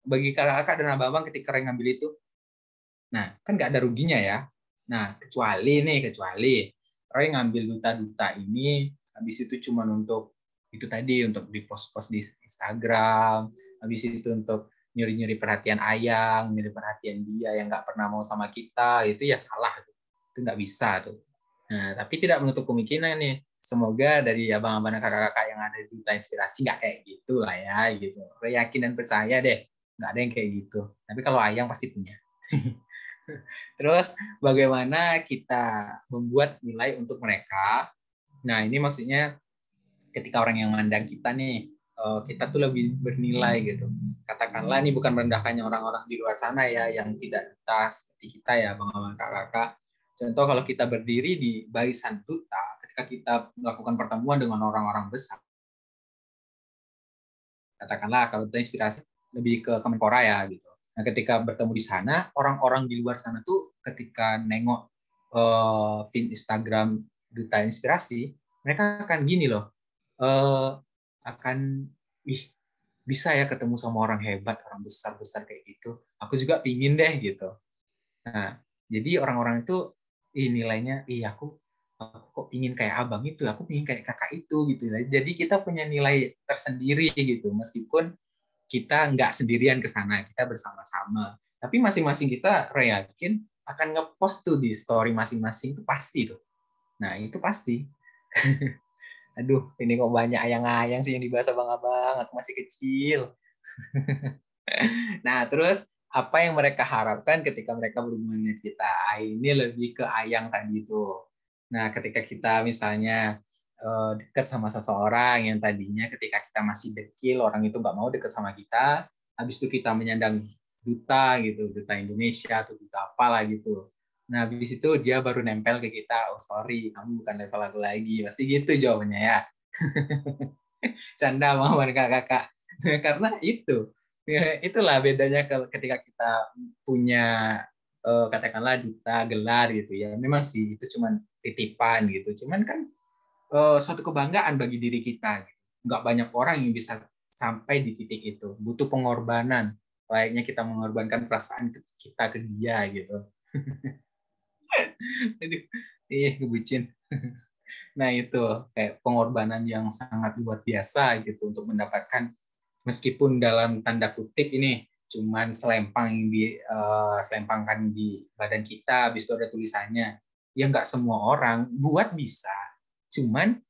bagi kakak-kakak dan abang-abang ketika Roy ngambil itu nah kan nggak ada ruginya ya nah kecuali nih kecuali Roy ngambil duta-duta ini habis itu cuma untuk itu tadi untuk di post-post di Instagram, habis itu untuk nyuri-nyuri perhatian ayang, nyuri perhatian dia yang nggak pernah mau sama kita, itu ya salah, itu nggak bisa tuh. Nah, tapi tidak menutup kemungkinan nih, semoga dari abang-abang dan kakak-kakak yang ada di Duta Inspirasi nggak kayak gitu lah ya, gitu. Yakin dan percaya deh, nggak ada yang kayak gitu. Tapi kalau ayang pasti punya. Terus bagaimana kita membuat nilai untuk mereka? Nah ini maksudnya ketika orang yang mandang kita nih eh, kita tuh lebih bernilai hmm. gitu katakanlah ini bukan merendahkannya orang-orang di luar sana ya yang tidak kita seperti kita ya bang abang kakak-kakak contoh kalau kita berdiri di barisan duta ketika kita melakukan pertemuan dengan orang-orang besar katakanlah kalau kita inspirasi lebih ke Kemenpora ya gitu nah ketika bertemu di sana orang-orang di luar sana tuh ketika nengok uh, feed Instagram duta inspirasi mereka akan gini loh uh, akan ih bisa ya ketemu sama orang hebat, orang besar-besar kayak gitu. Aku juga pingin deh gitu. Nah, jadi orang-orang itu ih, nilainya, ih aku, aku kok pingin kayak abang itu, aku pingin kayak kakak itu gitu. Nah, jadi kita punya nilai tersendiri gitu, meskipun kita nggak sendirian ke sana, kita bersama-sama. Tapi masing-masing kita yakin akan ngepost tuh di story masing-masing itu pasti tuh. Nah itu pasti. Aduh, ini kok banyak ayang-ayang sih yang dibahas abang-abang. Aku masih kecil. nah, terus apa yang mereka harapkan ketika mereka berhubungan dengan kita? Ah, ini lebih ke ayang tadi itu. Nah, ketika kita misalnya eh, dekat sama seseorang yang tadinya ketika kita masih dekil, orang itu nggak mau dekat sama kita, habis itu kita menyandang duta gitu, duta Indonesia atau duta apalah gitu. Nah, habis itu dia baru nempel ke kita, oh sorry, kamu bukan level aku lagi. Pasti gitu jawabannya ya. Canda mau mereka kakak Karena itu, ya, itulah bedanya ketika kita punya eh, katakanlah duta gelar gitu ya. Memang sih itu cuman titipan gitu. Cuman kan eh, suatu kebanggaan bagi diri kita. Gitu. Nggak banyak orang yang bisa sampai di titik itu. Butuh pengorbanan. Layaknya kita mengorbankan perasaan kita ke dia gitu. Aduh, iya kebucin. Nah itu kayak pengorbanan yang sangat luar biasa gitu untuk mendapatkan meskipun dalam tanda kutip ini cuman selempang di uh, selempangkan di badan kita, habis itu ada tulisannya. Ya nggak semua orang buat bisa, cuman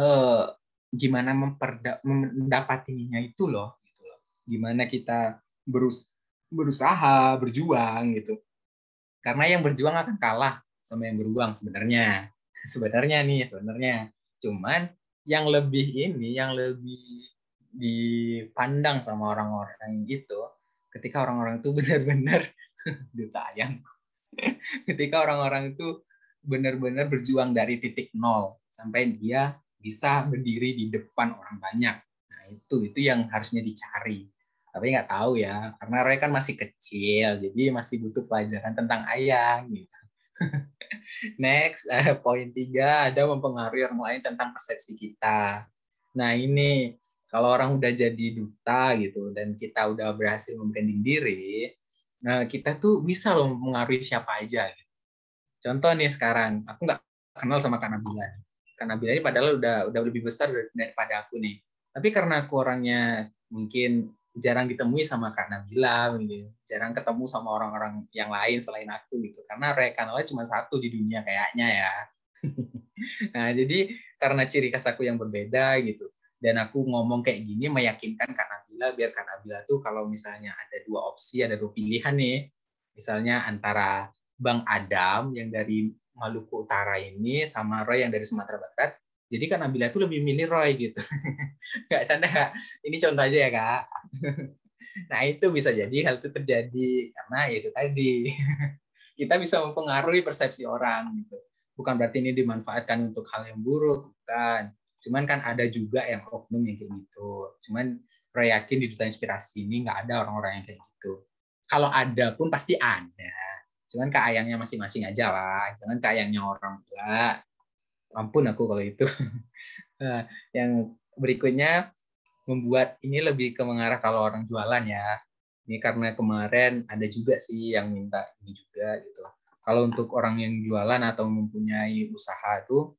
uh, gimana memperda mendapatinya itu loh, gitu loh. Gimana kita berus berusaha berjuang gitu karena yang berjuang akan kalah sama yang beruang sebenarnya. Sebenarnya nih, sebenarnya. Cuman yang lebih ini, yang lebih dipandang sama orang-orang itu ketika orang-orang itu benar-benar ditayang. ketika orang-orang itu benar-benar berjuang dari titik nol sampai dia bisa berdiri di depan orang banyak. Nah, itu itu yang harusnya dicari tapi nggak tahu ya karena Roy kan masih kecil jadi masih butuh pelajaran tentang ayah. gitu next eh, poin tiga ada mempengaruhi orang lain tentang persepsi kita nah ini kalau orang udah jadi duta gitu dan kita udah berhasil membranding diri nah kita tuh bisa loh mempengaruhi siapa aja gitu. contoh nih sekarang aku nggak kenal sama Kanabila. Kanabila ini padahal udah udah lebih besar daripada aku nih tapi karena aku orangnya mungkin jarang ditemui sama Kak Nabila, gitu. jarang ketemu sama orang-orang yang lain selain aku gitu, karena rekanalnya cuma satu di dunia kayaknya ya. nah jadi karena ciri khas aku yang berbeda gitu, dan aku ngomong kayak gini meyakinkan Kak Nabila biar Kak Nabila tuh kalau misalnya ada dua opsi, ada dua pilihan nih, misalnya antara Bang Adam yang dari Maluku Utara ini sama Roy yang dari Sumatera Barat, jadi kan Nabila itu lebih milih Roy gitu. Enggak canda. Ini contoh aja ya, Kak. nah, itu bisa jadi hal itu terjadi karena ya itu tadi. Kita bisa mempengaruhi persepsi orang gitu. Bukan berarti ini dimanfaatkan untuk hal yang buruk, bukan. Cuman kan ada juga yang oknum yang kayak gitu. Cuman Roy yakin di duta inspirasi ini nggak ada orang-orang yang kayak gitu. Kalau ada pun pasti ada cuman ke ayangnya masing-masing aja lah jangan ke ayangnya orang tua ampun aku kalau itu. nah, yang berikutnya membuat ini lebih ke mengarah kalau orang jualan ya. Ini karena kemarin ada juga sih yang minta ini juga gitu. Kalau untuk orang yang jualan atau mempunyai usaha itu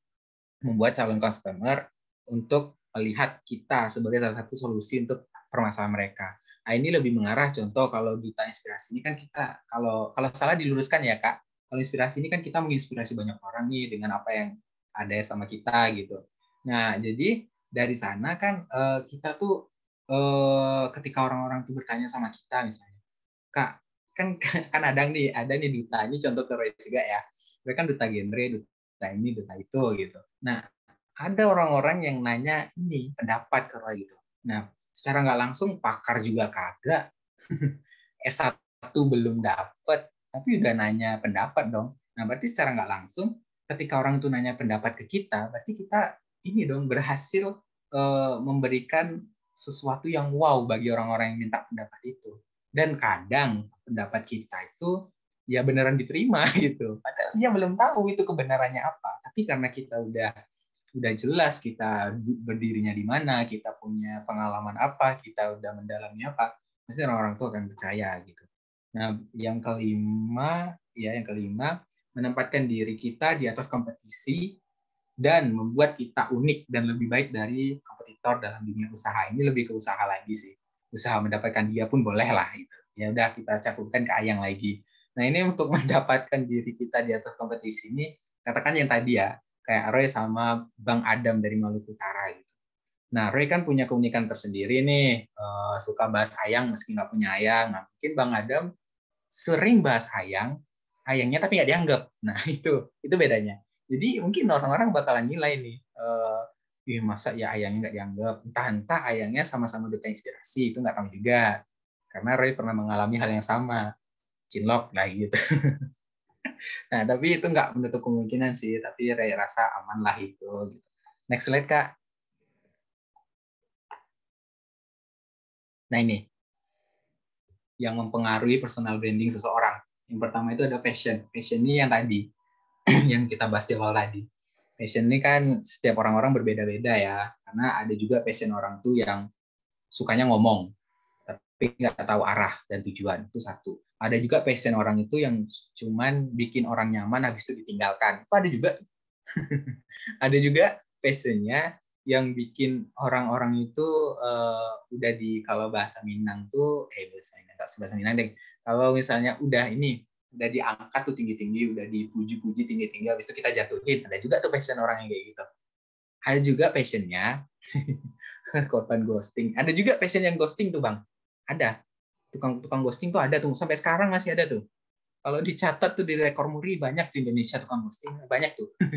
membuat calon customer untuk melihat kita sebagai salah satu solusi untuk permasalahan mereka. Nah, ini lebih mengarah contoh kalau duta inspirasi ini kan kita kalau kalau salah diluruskan ya kak. Kalau inspirasi ini kan kita menginspirasi banyak orang nih dengan apa yang ada sama kita gitu. Nah, jadi dari sana kan uh, kita tuh uh, ketika orang-orang tuh bertanya sama kita misalnya, Kak, kan kan ada nih, ada nih duta ini contoh teroris juga ya. Mereka kan duta genre, duta ini, duta itu gitu. Nah, ada orang-orang yang nanya ini pendapat ke Roy gitu. Nah, secara nggak langsung pakar juga kagak. S1 belum dapet, tapi udah nanya pendapat dong. Nah, berarti secara nggak langsung ketika orang itu nanya pendapat ke kita, berarti kita ini dong berhasil uh, memberikan sesuatu yang wow bagi orang-orang yang minta pendapat itu. Dan kadang pendapat kita itu ya beneran diterima gitu. Padahal dia belum tahu itu kebenarannya apa. Tapi karena kita udah udah jelas kita berdirinya di mana, kita punya pengalaman apa, kita udah mendalami apa, pasti orang-orang itu akan percaya gitu. Nah, yang kelima ya yang kelima menempatkan diri kita di atas kompetisi dan membuat kita unik dan lebih baik dari kompetitor dalam dunia usaha ini lebih ke usaha lagi sih usaha mendapatkan dia pun boleh lah gitu ya udah kita cakupkan ke ayang lagi nah ini untuk mendapatkan diri kita di atas kompetisi ini katakan yang tadi ya kayak Roy sama Bang Adam dari Maluku Utara gitu nah Roy kan punya keunikan tersendiri nih eh, suka bahas ayang meski nggak punya ayang nah, mungkin Bang Adam sering bahas ayang ayangnya tapi nggak dianggap. Nah itu itu bedanya. Jadi mungkin orang-orang bakalan nilai nih, uh, ih masa ya ayangnya nggak dianggap. Entah entah ayangnya sama-sama duta inspirasi itu nggak tahu juga. Karena Roy pernah mengalami hal yang sama, cinlok lah gitu. nah tapi itu nggak menutup kemungkinan sih, tapi Roy rasa aman lah itu. Gitu. Next slide kak. Nah ini yang mempengaruhi personal branding seseorang. Yang pertama itu ada passion. Passion ini yang tadi, yang kita bahas di awal tadi. Passion ini kan setiap orang-orang berbeda-beda ya. Karena ada juga passion orang tuh yang sukanya ngomong, tapi nggak tahu arah dan tujuan. Itu satu. Ada juga passion orang itu yang cuman bikin orang nyaman habis itu ditinggalkan. Itu ada juga tuh. ada juga passionnya yang bikin orang-orang itu uh, udah di kalau bahasa Minang tuh eh bahasa Minang nggak bahasa Minang deh kalau misalnya udah ini udah diangkat tuh tinggi-tinggi, udah dipuji-puji tinggi-tinggi, habis itu kita jatuhin. Ada juga tuh passion orang yang kayak gitu. Ada juga passionnya korban ghosting. Ada juga passion yang ghosting tuh bang. Ada tukang tukang ghosting tuh ada tuh sampai sekarang masih ada tuh. Kalau dicatat tuh di rekor muri banyak di Indonesia tukang ghosting banyak tuh.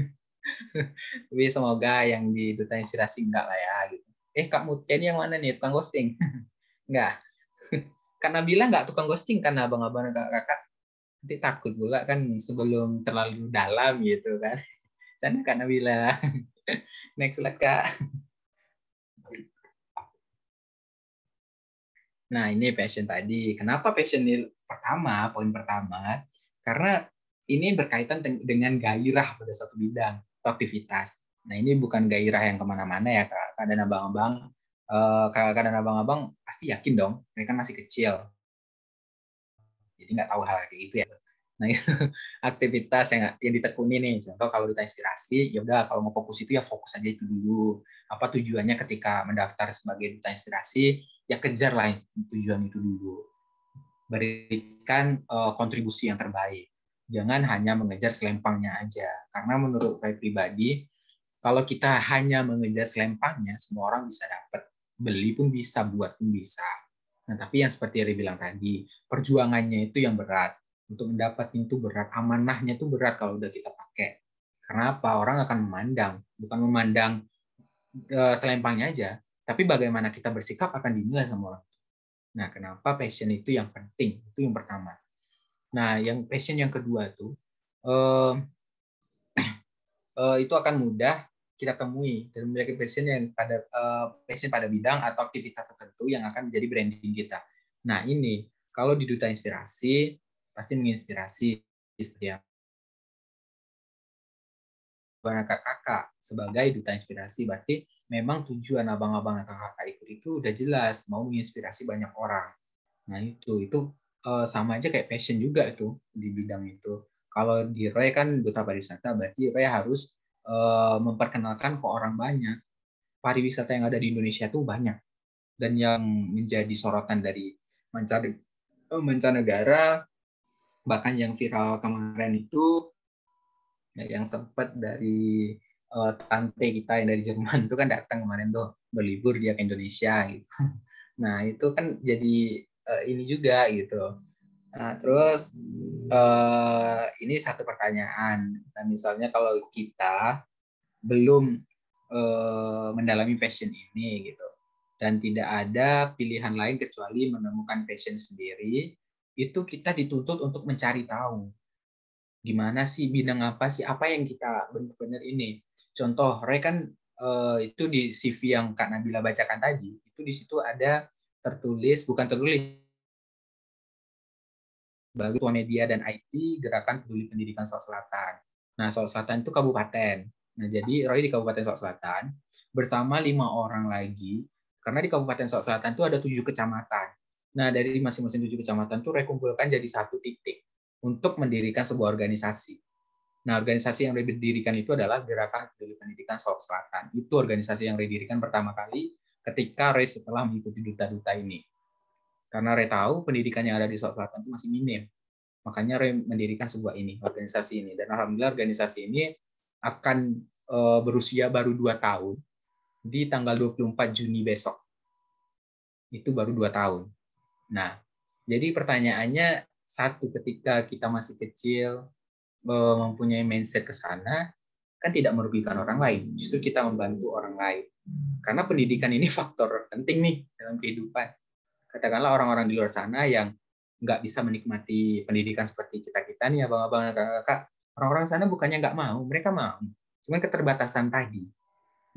Tapi semoga yang di duta inspirasi enggak lah ya gitu. Eh Kak ini yang mana nih tukang ghosting? enggak karena bilang nggak tukang ghosting karena abang-abang kakak-kakak nanti takut pula kan sebelum terlalu dalam gitu kan sana karena bilang next lah kak nah ini passion tadi kenapa passion ini pertama poin pertama karena ini berkaitan dengan gairah pada satu bidang aktivitas. Nah ini bukan gairah yang kemana-mana ya kak, Ada abang-abang Eh, kakak-kakak dan abang-abang pasti yakin dong mereka masih kecil jadi nggak tahu hal kayak gitu ya nah itu aktivitas yang yang ditekuni nih contoh kalau kita inspirasi ya udah kalau mau fokus itu ya fokus aja itu dulu apa tujuannya ketika mendaftar sebagai duta inspirasi ya kejar lah tujuan itu dulu berikan uh, kontribusi yang terbaik jangan hanya mengejar selempangnya aja karena menurut saya pribadi kalau kita hanya mengejar selempangnya semua orang bisa dapat beli pun bisa, buat pun bisa. Nah, tapi yang seperti yang bilang tadi, perjuangannya itu yang berat. Untuk mendapatkan itu berat, amanahnya itu berat kalau udah kita pakai. Karena apa? Orang akan memandang, bukan memandang eh, selempangnya aja, tapi bagaimana kita bersikap akan dinilai sama orang. Nah, kenapa passion itu yang penting? Itu yang pertama. Nah, yang passion yang kedua tuh, eh, eh, itu akan mudah kita temui dan memiliki passion yang pada uh, passion pada bidang atau aktivitas tertentu yang akan menjadi branding kita. Nah ini kalau di duta inspirasi pasti menginspirasi setiap abang kakak sebagai duta inspirasi berarti memang tujuan abang-abang kakak ikut itu udah jelas mau menginspirasi banyak orang. Nah itu itu uh, sama aja kayak passion juga itu di bidang itu. Kalau di Roy kan duta pariwisata berarti Roy harus Eh, memperkenalkan ke orang banyak pariwisata yang ada di Indonesia itu banyak dan yang menjadi sorotan dari mancaneg eh, mancanegara bahkan yang viral kemarin itu ya, yang sempat dari uh, tante kita yang dari Jerman itu kan datang kemarin tuh berlibur dia ke Indonesia gitu nah itu kan jadi uh, ini juga gitu nah, terus uh, ini satu pertanyaan. Nah, misalnya kalau kita belum uh, mendalami passion ini gitu, dan tidak ada pilihan lain kecuali menemukan passion sendiri, itu kita dituntut untuk mencari tahu gimana sih bidang apa sih apa yang kita benar-benar ini. Contoh, Roy kan uh, itu di CV yang Kak Nabila bacakan tadi, itu di situ ada tertulis bukan tertulis tua media dan IT Gerakan Peduli Pendidikan Sulawesi Selatan. Nah, Sulawesi Selatan itu kabupaten. Nah, jadi Roy di Kabupaten Sulawesi Selatan bersama lima orang lagi karena di Kabupaten Sulawesi Selatan itu ada tujuh kecamatan. Nah, dari masing-masing tujuh kecamatan itu rekumpulkan jadi satu titik untuk mendirikan sebuah organisasi. Nah, organisasi yang didirikan itu adalah Gerakan Peduli Pendidikan Sulawesi Selatan. Itu organisasi yang didirikan pertama kali ketika Roy setelah mengikuti duta-duta ini. Karena Re tahu pendidikan yang ada di Sulawesi Selatan itu masih minim. Makanya Re mendirikan sebuah ini, organisasi ini. Dan alhamdulillah organisasi ini akan uh, berusia baru dua tahun di tanggal 24 Juni besok. Itu baru dua tahun. Nah, jadi pertanyaannya satu ketika kita masih kecil eh, mempunyai mindset ke sana kan tidak merugikan orang lain. Justru kita membantu orang lain. Karena pendidikan ini faktor penting nih dalam kehidupan katakanlah orang-orang di luar sana yang nggak bisa menikmati pendidikan seperti kita kita nih abang-abang kakak-kakak orang-orang sana bukannya nggak mau mereka mau cuman keterbatasan tadi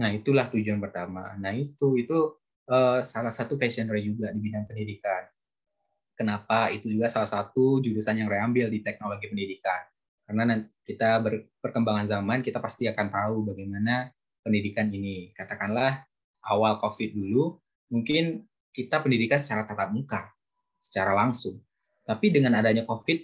nah itulah tujuan pertama nah itu itu uh, salah satu passion Ray juga di bidang pendidikan kenapa itu juga salah satu jurusan yang Ray ambil di teknologi pendidikan karena nanti kita ber, zaman kita pasti akan tahu bagaimana pendidikan ini katakanlah awal COVID dulu mungkin kita pendidikan secara tatap muka, secara langsung. Tapi dengan adanya COVID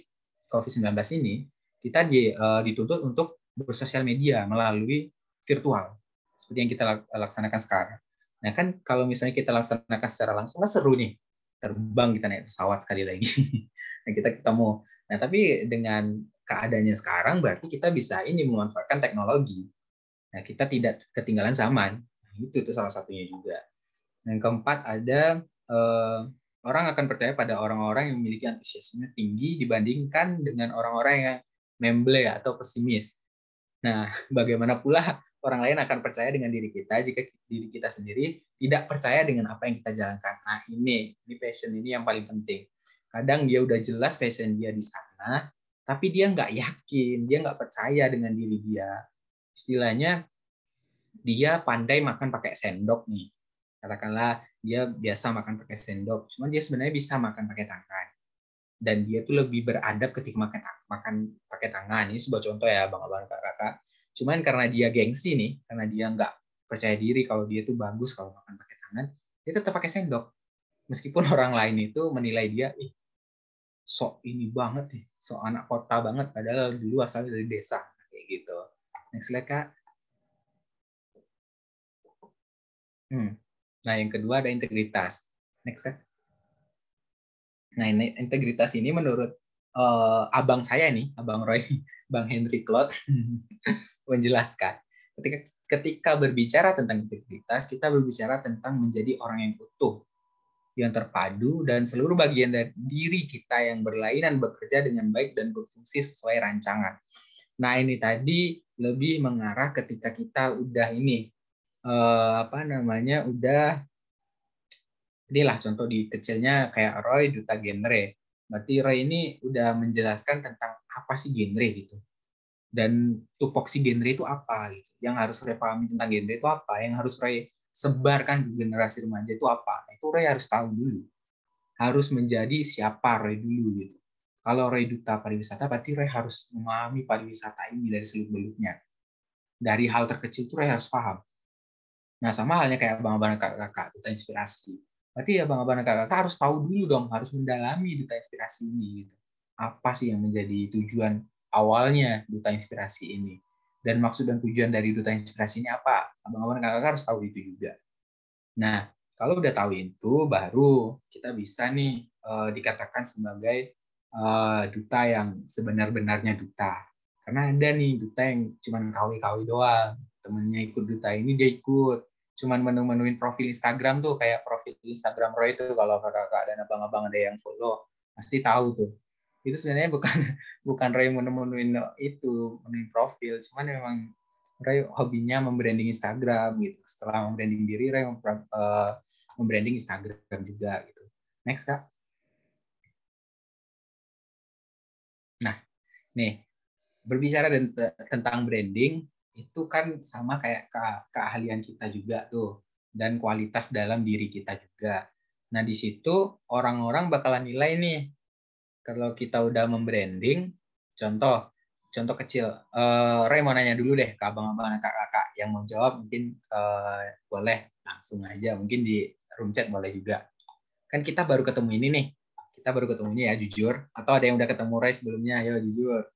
COVID-19 ini, kita di, uh, dituntut untuk bersosial media melalui virtual, seperti yang kita laksanakan sekarang. Nah kan kalau misalnya kita laksanakan secara langsung, kan seru nih, terbang kita naik pesawat sekali lagi. nah, kita ketemu. Nah tapi dengan keadaannya sekarang berarti kita bisa ini memanfaatkan teknologi. Nah, kita tidak ketinggalan zaman. Nah, itu itu salah satunya juga yang keempat ada eh, orang akan percaya pada orang-orang yang memiliki antusiasme tinggi dibandingkan dengan orang-orang yang memble atau pesimis. Nah, bagaimana pula orang lain akan percaya dengan diri kita jika diri kita sendiri tidak percaya dengan apa yang kita jalankan. Nah, ini, ini passion ini yang paling penting. Kadang dia udah jelas passion dia di sana, tapi dia nggak yakin, dia nggak percaya dengan diri dia. Istilahnya, dia pandai makan pakai sendok nih katakanlah dia biasa makan pakai sendok, cuman dia sebenarnya bisa makan pakai tangan. Dan dia tuh lebih beradab ketika makan makan pakai tangan. Ini sebuah contoh ya, bang-abang kakak-kakak. Cuman karena dia gengsi nih, karena dia nggak percaya diri kalau dia tuh bagus kalau makan pakai tangan, dia tetap pakai sendok. Meskipun orang lain itu menilai dia, ih, sok ini banget nih, sok anak kota banget, padahal dulu asalnya dari desa, kayak gitu. Next slide, Kak. Hmm. Nah, yang kedua ada integritas. Next ya. Nah, ini integritas ini menurut uh, abang saya nih, abang Roy, bang Henry Claude menjelaskan ketika ketika berbicara tentang integritas kita berbicara tentang menjadi orang yang utuh yang terpadu dan seluruh bagian dari diri kita yang berlainan bekerja dengan baik dan berfungsi sesuai rancangan. Nah ini tadi lebih mengarah ketika kita udah ini uh, apa namanya udah inilah contoh di kecilnya kayak Roy duta genre. Berarti Roy ini udah menjelaskan tentang apa sih genre gitu. Dan tupoksi genre itu apa gitu. Yang harus Roy pahami tentang genre itu apa. Yang harus Roy sebarkan ke generasi remaja itu apa. Nah, itu Roy harus tahu dulu. Harus menjadi siapa Roy dulu gitu. Kalau Roy duta pariwisata, berarti Roy harus memahami pariwisata ini dari seluruh beluknya. Dari hal terkecil itu Roy harus paham Nah, sama halnya kayak abang-abang kakak-kakak duta inspirasi. Berarti ya abang-abang kakak-kakak harus tahu dulu dong, harus mendalami duta inspirasi ini gitu. Apa sih yang menjadi tujuan awalnya duta inspirasi ini? Dan maksud dan tujuan dari duta inspirasi ini apa? Abang-abang kakak-kakak harus tahu itu juga. Nah, kalau udah tahu itu baru kita bisa nih uh, dikatakan sebagai uh, duta yang sebenar-benarnya duta. Karena ada nih duta yang cuma kawi-kawi doang temennya ikut duta ini dia ikut cuman menu-menuin profil Instagram tuh kayak profil Instagram Roy itu kalau kakak dan abang-abang ada yang follow pasti tahu tuh itu sebenarnya bukan bukan Roy menu-menuin itu menuin profil cuman memang Roy hobinya membranding Instagram gitu setelah membranding diri Roy eh, membranding Instagram juga gitu next kak nah nih berbicara tentang branding itu kan sama kayak ke keahlian kita juga tuh dan kualitas dalam diri kita juga. Nah, di situ orang-orang bakalan nilai nih kalau kita udah membranding, contoh contoh kecil. Uh, eh, Ray mau nanya dulu deh ke abang-abang kakak-kakak yang mau jawab mungkin uh, boleh langsung aja mungkin di room chat boleh juga. Kan kita baru ketemu ini nih. Kita baru ketemu ini ya jujur atau ada yang udah ketemu Ray sebelumnya? ya jujur.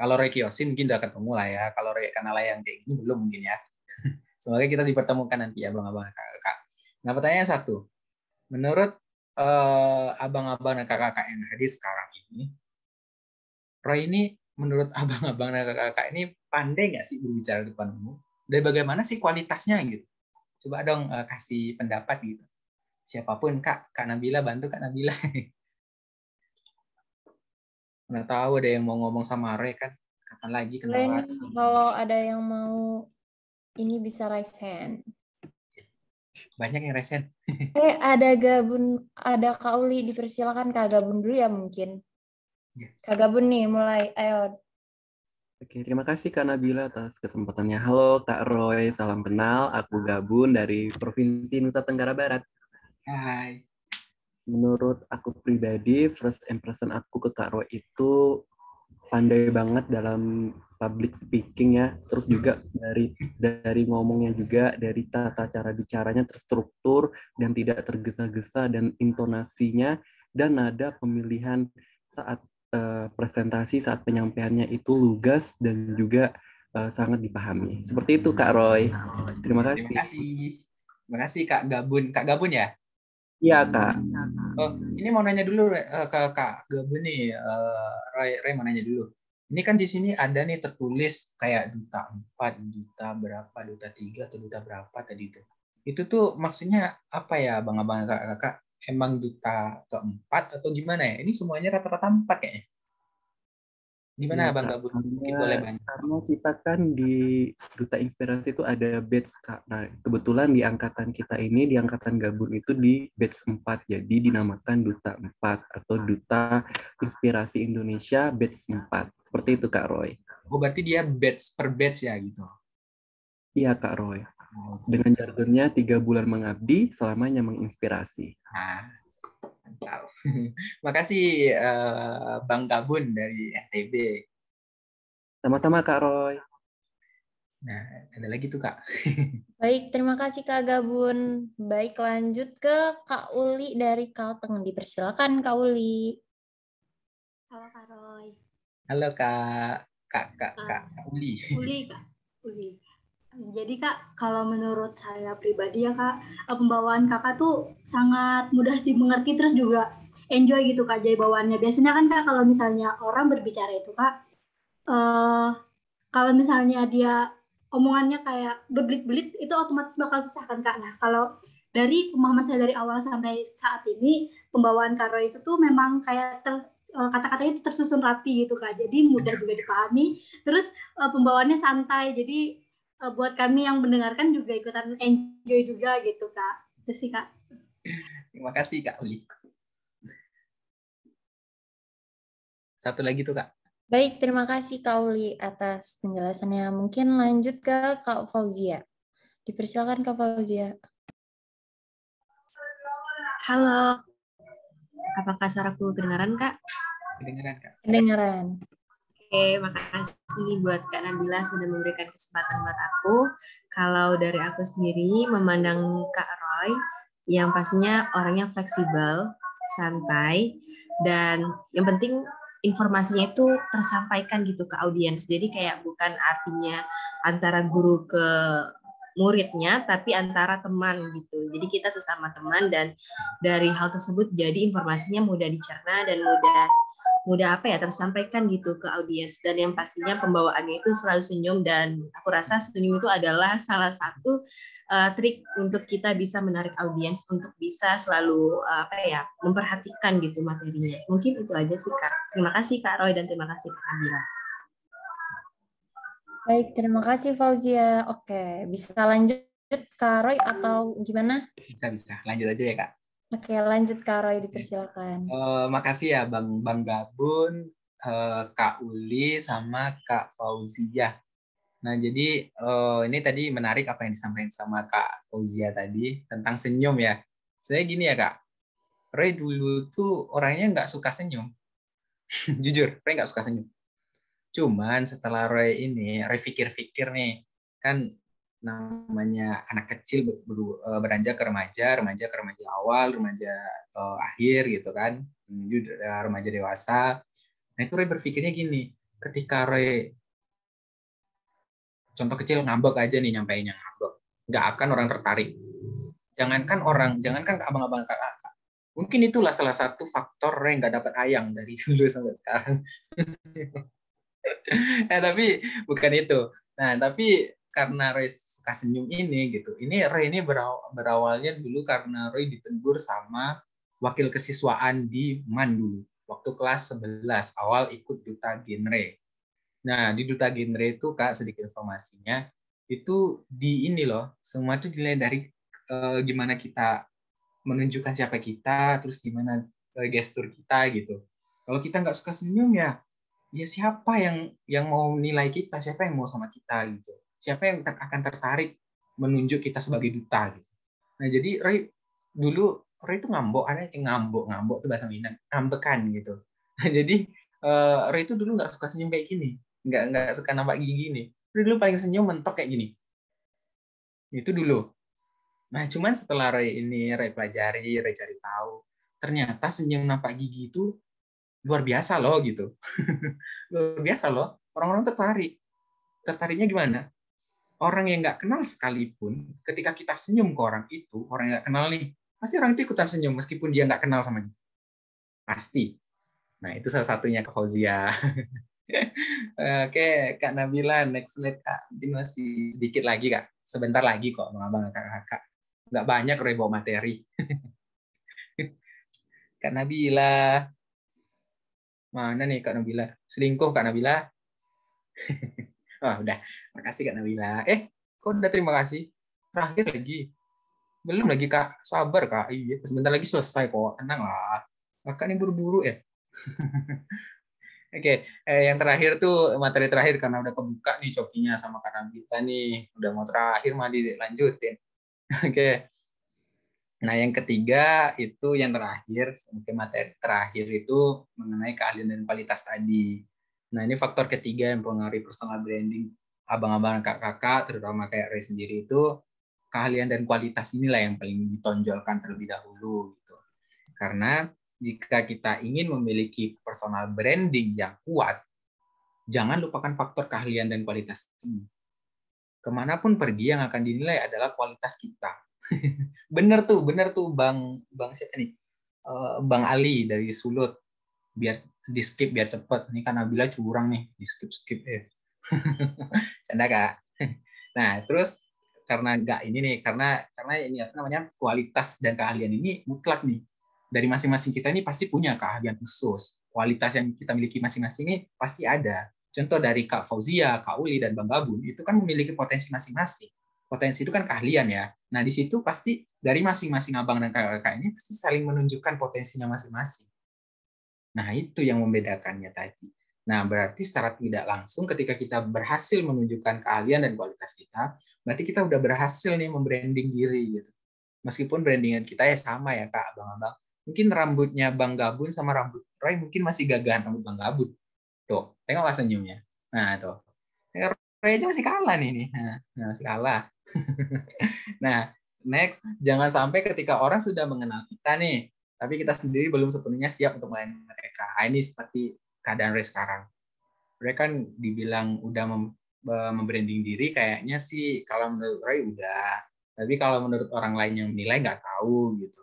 Kalau Rekiosin mungkin udah ketemu lah ya. Kalau Kanala yang kayak gini belum mungkin ya. Semoga kita dipertemukan nanti ya Bang abang dan kakak-kakak. Nah pertanyaan satu. Menurut uh, abang-abang dan kakak-kakak yang hadir sekarang ini, Roy ini menurut abang-abang dan kakak-kakak ini pandai nggak sih berbicara di depan Dan bagaimana sih kualitasnya gitu? Coba dong uh, kasih pendapat gitu. Siapapun kak, kak Nabila bantu kak Nabila. nggak tahu ada yang mau ngomong sama Re kan. Kapan lagi kenalan. Kalau ada yang mau ini bisa raise hand. Banyak yang raise hand. eh ada Gabun, ada Kauli dipersilakan Kak Gabun dulu ya mungkin. Iya. Kak Gabun nih mulai. Ayo Oke, terima kasih Kak Nabila atas kesempatannya. Halo Kak Roy, salam kenal. Aku Gabun dari Provinsi Nusa Tenggara Barat. Hai menurut aku pribadi first impression aku ke Kak Roy itu pandai banget dalam public speaking ya terus juga dari dari ngomongnya juga dari tata cara bicaranya terstruktur dan tidak tergesa-gesa dan intonasinya dan nada pemilihan saat uh, presentasi saat penyampaiannya itu lugas dan juga uh, sangat dipahami seperti itu Kak Roy terima kasih terima kasih terima kasih Kak Gabun Kak Gabun ya Iya, iya kak. Oh, ini mau nanya dulu uh, ke kak Gabu nih, eh, Ray, Ray mau nanya dulu. Ini kan di sini ada nih tertulis kayak duta empat, duta berapa, duta tiga atau duta berapa tadi itu. Itu tuh maksudnya apa ya bang abang kakak kakak? Emang duta keempat atau gimana ya? Ini semuanya rata-rata empat kayaknya. Gimana ya, Bang Gabun? Boleh banyak. Karena kita kan di Duta Inspirasi itu ada batch Kak. Nah, kebetulan di angkatan kita ini, di angkatan Gabun itu di batch 4. Jadi dinamakan Duta 4 atau Duta Inspirasi Indonesia batch 4. Seperti itu Kak Roy. Oh, berarti dia batch per batch ya gitu? Iya Kak Roy. Oh, Dengan jargonnya tiga bulan mengabdi, selamanya menginspirasi. Nah, mantap. Makasih uh, Bang Gabun dari NTB. Sama-sama Kak Roy. Nah, ada lagi tuh Kak. Baik, terima kasih Kak Gabun. Baik, lanjut ke Kak Uli dari Kalteng. Dipersilakan Kak Uli. Halo Kak Roy. Halo Kak. Kak, Kak, Kak, Kak Uli. Uli, Kak. Uli. Jadi kak, kalau menurut saya pribadi ya kak, eh, pembawaan kakak tuh sangat mudah dimengerti terus juga enjoy gitu kak jadi bawaannya. Biasanya kan kak kalau misalnya orang berbicara itu kak, uh, kalau misalnya dia omongannya kayak berbelit-belit itu otomatis bakal susah kan kak. Nah kalau dari pemahaman saya dari awal sampai saat ini pembawaan Karo itu tuh memang kayak ter, eh, kata-katanya itu tersusun rapi gitu kak jadi mudah juga dipahami terus pembawaannya santai jadi uh, buat kami yang mendengarkan juga ikutan enjoy juga gitu kak itu sih kak terima kasih kak Uli satu lagi tuh kak baik terima kasih kak Uli atas penjelasannya mungkin lanjut ke kak Fauzia dipersilakan kak Fauzia halo apakah suaraku kedengaran kak kedengaran kak kedengaran Oke, makasih buat Kak Nabila sudah memberikan kesempatan buat aku. Kalau dari aku sendiri, memandang Kak Roy, yang pastinya orangnya fleksibel, santai, dan yang penting informasinya itu tersampaikan gitu ke audiens. Jadi kayak bukan artinya antara guru ke muridnya tapi antara teman gitu. Jadi kita sesama teman dan dari hal tersebut jadi informasinya mudah dicerna dan mudah mudah apa ya tersampaikan gitu ke audiens dan yang pastinya pembawaannya itu selalu senyum dan aku rasa senyum itu adalah salah satu uh, trik untuk kita bisa menarik audiens untuk bisa selalu uh, apa ya memperhatikan gitu materinya mungkin itu aja sih kak terima kasih kak Roy dan terima kasih kak Amira baik terima kasih Fauzia oke bisa lanjut Kak Roy atau gimana? Bisa bisa lanjut aja ya kak. Oke, lanjut Kak Roy, dipersilakan. Uh, makasih ya Bang Bang Gabun, uh, Kak Uli, sama Kak Fauzia. Nah, jadi uh, ini tadi menarik apa yang disampaikan sama Kak Fauzia tadi tentang senyum ya. Saya gini ya Kak, Roy dulu tuh orangnya nggak suka senyum. Jujur, Roy nggak suka senyum. Cuman setelah Roy ini, Roy pikir-pikir nih, kan namanya anak kecil ber, eh, beranjak ke remaja, remaja ke remaja awal, remaja uh, akhir gitu kan, menuju eh, remaja dewasa. Nah itu Roy berpikirnya gini, ketika Roy contoh kecil ngambek aja nih nyampainya ngambek, nggak akan orang tertarik. Jangankan orang, jangankan abang-abang kakak, mungkin itulah salah satu faktor Roy nggak dapat ayang dari dulu sampai sekarang. nah tapi bukan itu. Nah tapi karena Roy suka senyum ini gitu. Ini Roy ini beraw berawalnya dulu karena Roy ditegur sama wakil kesiswaan di MAN dulu waktu kelas 11 awal ikut duta genre. Nah, di duta genre itu Kak sedikit informasinya itu di ini loh, semua itu dinilai dari e, gimana kita menunjukkan siapa kita, terus gimana e, gestur kita gitu. Kalau kita nggak suka senyum ya, ya siapa yang yang mau nilai kita, siapa yang mau sama kita gitu siapa yang akan tertarik menunjuk kita sebagai duta gitu. Nah jadi Roy dulu Roy itu ngambok, ada yang ngambok, ngambok itu bahasa Minang, ngambekan gitu. Nah, jadi uh, Roy itu dulu nggak suka senyum kayak gini, nggak nggak suka nampak gigi gini. Roy dulu paling senyum mentok kayak gini. Itu dulu. Nah cuman setelah Roy ini Roy pelajari, Roy cari tahu, ternyata senyum nampak gigi itu luar biasa loh gitu, luar biasa loh. Orang-orang tertarik. Tertariknya gimana? orang yang nggak kenal sekalipun, ketika kita senyum ke orang itu, orang yang nggak kenal nih, pasti orang itu ikutan senyum meskipun dia nggak kenal sama kita. Pasti. Nah, itu salah satunya ke Fauzia. Oke, Kak Nabila, next slide Kak. Mungkin masih sedikit lagi Kak. Sebentar lagi kok, abang kakak Nggak banyak rebo materi. Kak Nabila. Mana nih Kak Nabila? Selingkuh Kak Nabila? Oh udah. Makasih Kak Nabila. Eh, kok udah terima kasih? Terakhir lagi. Belum lagi, Kak. Sabar, Kak. Iya, sebentar lagi selesai kok. Tenang lah. Kakak ini buru-buru ya. Oke, okay. eh, yang terakhir tuh materi terakhir karena udah kebuka nih cokinya sama Kak Nabila nih, udah mau terakhir mandi lanjutin. Oke. Okay. Nah, yang ketiga itu yang terakhir, mungkin materi terakhir itu mengenai keahlian dan kualitas tadi. Nah ini faktor ketiga yang mempengaruhi personal branding abang-abang kakak-kakak, terutama kayak Ray sendiri itu keahlian dan kualitas inilah yang paling ditonjolkan terlebih dahulu gitu. Karena jika kita ingin memiliki personal branding yang kuat, jangan lupakan faktor keahlian dan kualitas ini. Kemanapun pergi yang akan dinilai adalah kualitas kita. bener tuh, bener tuh Bang Bang siapa nih? Eh, Bang Ali dari Sulut. Biar di skip biar cepet nih karena bila curang nih di skip skip eh canda kak nah terus karena nggak ini nih karena karena ini apa namanya kualitas dan keahlian ini mutlak nih dari masing-masing kita ini pasti punya keahlian khusus kualitas yang kita miliki masing-masing ini pasti ada contoh dari Kak Fauzia, Kak Uli dan Bang Gabun itu kan memiliki potensi masing-masing potensi itu kan keahlian ya nah di situ pasti dari masing-masing abang dan kakak-kakak ini pasti saling menunjukkan potensinya masing-masing Nah, itu yang membedakannya tadi. Nah, berarti secara tidak langsung ketika kita berhasil menunjukkan keahlian dan kualitas kita, berarti kita udah berhasil nih membranding diri gitu. Meskipun brandingan kita ya sama ya Kak, bang abang Mungkin rambutnya Bang Gabun sama rambut Roy mungkin masih gagah rambut Bang Gabun. Tuh, tengoklah senyumnya. Nah, tuh. Roy aja masih kalah nih nih. Nah, nah, masih kalah. nah, next, jangan sampai ketika orang sudah mengenal kita nih, tapi kita sendiri belum sepenuhnya siap untuk melayani mereka. Nah, ini seperti keadaan Ray sekarang. Ray kan dibilang udah membranding diri, kayaknya sih kalau menurut Ray udah, tapi kalau menurut orang lain yang menilai nggak tahu gitu.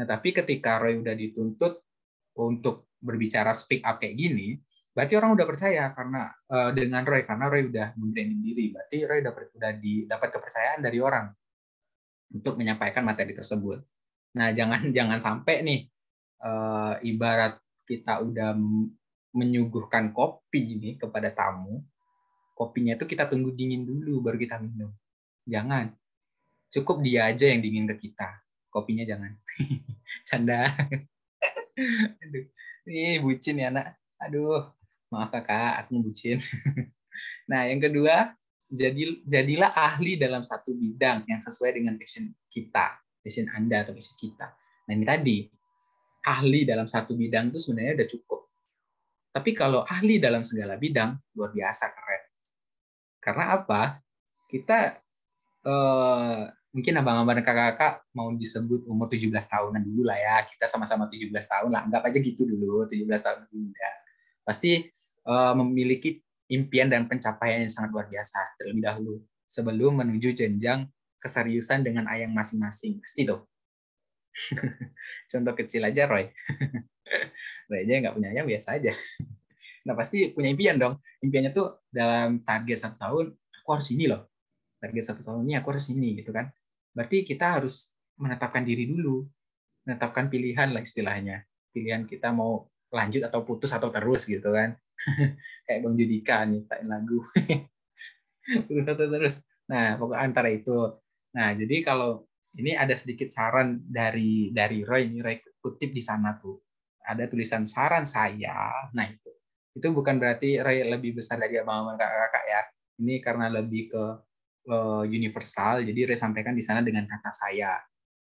Nah tapi ketika Roy udah dituntut untuk berbicara speak up kayak gini, berarti orang udah percaya karena uh, dengan Roy karena Roy udah membranding diri, berarti Roy dapat udah dapat kepercayaan dari orang untuk menyampaikan materi tersebut. Nah, jangan jangan sampai nih uh, ibarat kita udah menyuguhkan kopi ini kepada tamu, kopinya itu kita tunggu dingin dulu baru kita minum. Jangan. Cukup dia aja yang dingin ke kita. Kopinya jangan. Canda. ini bucin ya, Nak. Aduh. Maaf Kakak, aku bucin. nah, yang kedua, jadi jadilah ahli dalam satu bidang yang sesuai dengan passion kita passion Anda atau passion kita. Nah ini tadi, ahli dalam satu bidang itu sebenarnya sudah cukup. Tapi kalau ahli dalam segala bidang, luar biasa keren. Karena apa? Kita eh, mungkin abang-abang dan kakak-kakak mau disebut umur 17 tahunan dulu lah ya. Kita sama-sama 17 tahun lah. Anggap aja gitu dulu, 17 tahun muda. Pasti eh, memiliki impian dan pencapaian yang sangat luar biasa terlebih dahulu sebelum menuju jenjang keseriusan dengan ayang masing-masing. Pasti tuh. Contoh kecil aja Roy. Roy aja nggak punya ayang biasa aja. Nah pasti punya impian dong. Impiannya tuh dalam target satu tahun, aku harus ini loh. Target satu tahun ini aku harus ini gitu kan. Berarti kita harus menetapkan diri dulu. Menetapkan pilihan lah istilahnya. Pilihan kita mau lanjut atau putus atau terus gitu kan. Kayak Bang Judika nih, tain lagu. terus terus. Nah, pokok antara itu Nah, jadi kalau ini ada sedikit saran dari dari Roy, ini Roy kutip di sana tuh. Ada tulisan saran saya. Nah, itu. Itu bukan berarti Roy lebih besar dari abang-abang kakak-kakak ya. Ini karena lebih ke eh, universal, jadi Roy sampaikan di sana dengan kata saya.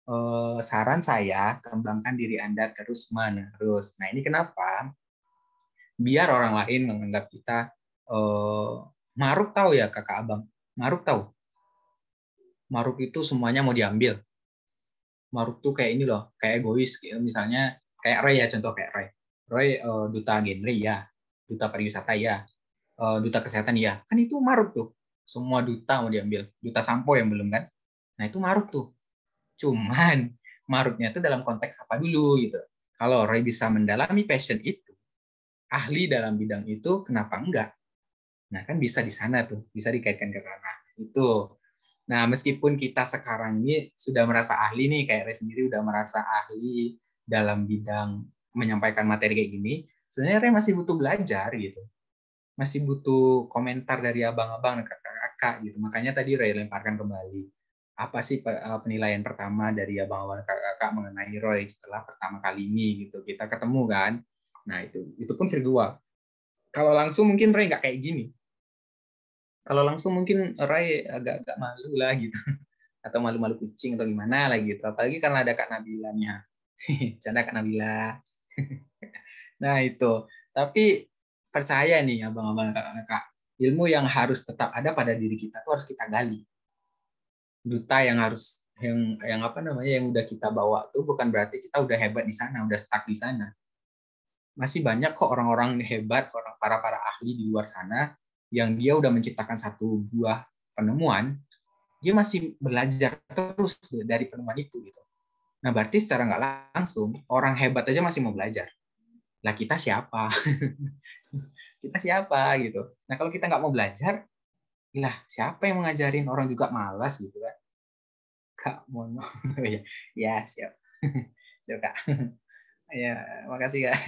Eh, saran saya, kembangkan diri Anda terus-menerus. Nah, ini kenapa? Biar orang lain menganggap kita uh, maruk tahu ya kakak abang. Maruk tahu Maruk itu semuanya mau diambil. Maruk tuh kayak ini loh, kayak egois. Misalnya kayak Roy ya, contoh kayak Roy. Roy uh, duta genre ya, duta pariwisata ya, uh, duta kesehatan ya. Kan itu Maruk tuh. Semua duta mau diambil. Duta sampo yang belum kan. Nah itu Maruk tuh. Cuman Maruknya itu dalam konteks apa dulu gitu. Kalau Roy bisa mendalami passion itu, ahli dalam bidang itu, kenapa enggak? Nah kan bisa di sana tuh, bisa dikaitkan ke sana. Itu Nah, meskipun kita sekarang ini sudah merasa ahli nih, kayak Ray sendiri udah merasa ahli dalam bidang menyampaikan materi kayak gini, sebenarnya Ray masih butuh belajar gitu. Masih butuh komentar dari abang-abang, dan kakak-kakak gitu. Makanya tadi Ray lemparkan kembali. Apa sih eh, penilaian pertama dari abang-abang dan kakak-kakak mengenai Roy setelah pertama kali ini gitu. Kita ketemu kan. Nah, itu itu pun virtual. Kalau langsung mungkin Ray nggak kayak gini kalau langsung mungkin Rai agak-agak malu lah gitu. Atau malu-malu kucing atau gimana lah gitu. Apalagi karena ada Kak Nabilanya. Canda Kak Nabila. nah itu. Tapi percaya nih abang-abang kakak ilmu yang harus tetap ada pada diri kita itu harus kita gali duta yang harus yang yang apa namanya yang udah kita bawa tuh bukan berarti kita udah hebat di sana udah stuck di sana masih banyak kok orang-orang hebat orang para para ahli di luar sana yang dia udah menciptakan satu buah penemuan, dia masih belajar terus dari penemuan itu gitu. Nah berarti secara nggak langsung orang hebat aja masih mau belajar. Lah kita siapa? kita siapa gitu. Nah kalau kita nggak mau belajar, lah siapa yang mengajarin orang juga malas gitu kan? Kak Mono, ya, ya siap, siap kak. ya makasih kak.